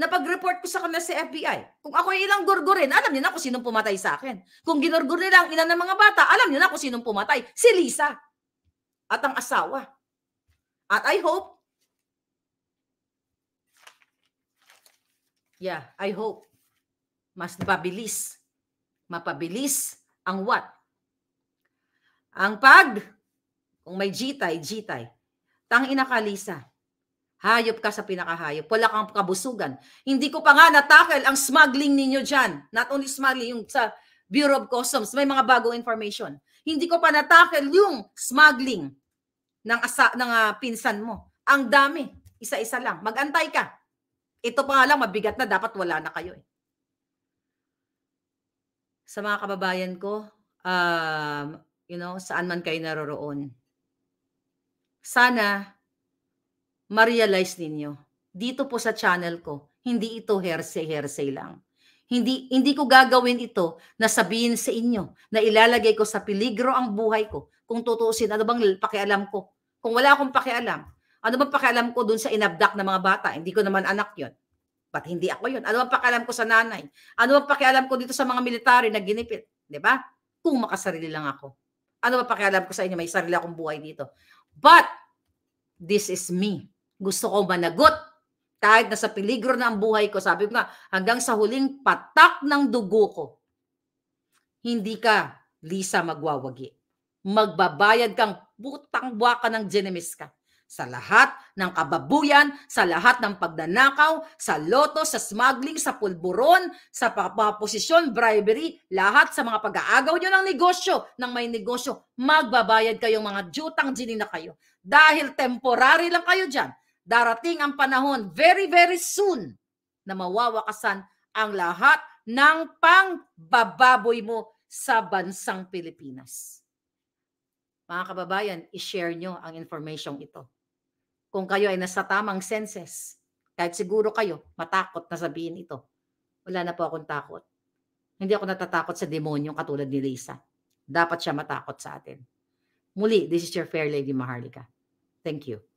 Napag-report ko sa kanila sa FBI. Kung ako ilang gurgurin, alam niyo na kung sinong pumatay sa akin. Kung ginurgur nila ang ina ng mga bata, alam niyo na kung sinong pumatay. Si Lisa at ang asawa. At I hope, yeah, I hope, mas mapabilis, mapabilis ang what? Ang pag, kung may jitay, jitay. Tang ina ka, Lisa. Hayop ka sa pinakahayop. Wala kang kabusugan. Hindi ko pa nga natakel ang smuggling ninyo dyan. Not only smuggling, yung sa Bureau of Customs, may mga bagong information. Hindi ko pa natakel yung smuggling ng, asa, ng uh, pinsan mo. Ang dami. Isa-isa lang. Magantay ka. Ito pa nga lang, mabigat na. Dapat wala na kayo. Eh. Sa mga kababayan ko, um, uh, you know, saan man kayo naroroon. Sana ma-realize ninyo dito po sa channel ko, hindi ito hearsay-hearsay lang. Hindi hindi ko gagawin ito na sabihin sa inyo na ilalagay ko sa peligro ang buhay ko. Kung tutuusin, ano bang pakialam ko? Kung wala akong pakialam, ano bang pakialam ko dun sa inabdak ng mga bata? Hindi ko naman anak yon. Ba't hindi ako yon? Ano bang pakialam ko sa nanay? Ano bang pakialam ko dito sa mga military na ginipit? Di ba? Kung makasarili lang ako. Ano ba pakialam ko sa inyo? May sarili akong buhay dito. But, this is me gusto ko managot. Kahit nasa peligro na ang buhay ko, sabi ko nga, hanggang sa huling patak ng dugo ko, hindi ka, Lisa, magwawagi. Magbabayad kang butang buwaka ng genemis ka sa lahat ng kababuyan, sa lahat ng pagdanakaw, sa loto, sa smuggling, sa pulburon, sa papaposisyon, bribery, lahat sa mga pag-aagaw nyo ng negosyo, ng may negosyo, magbabayad kayong mga jutang gini na kayo. Dahil temporary lang kayo dyan darating ang panahon very very soon na mawawakasan ang lahat ng pangbababoy mo sa bansang Pilipinas. Mga kababayan, i-share nyo ang information ito. Kung kayo ay nasa tamang senses, kahit siguro kayo, matakot na sabihin ito. Wala na po akong takot. Hindi ako natatakot sa demonyong katulad ni Lisa. Dapat siya matakot sa atin. Muli, this is your fair lady Maharlika. Thank you.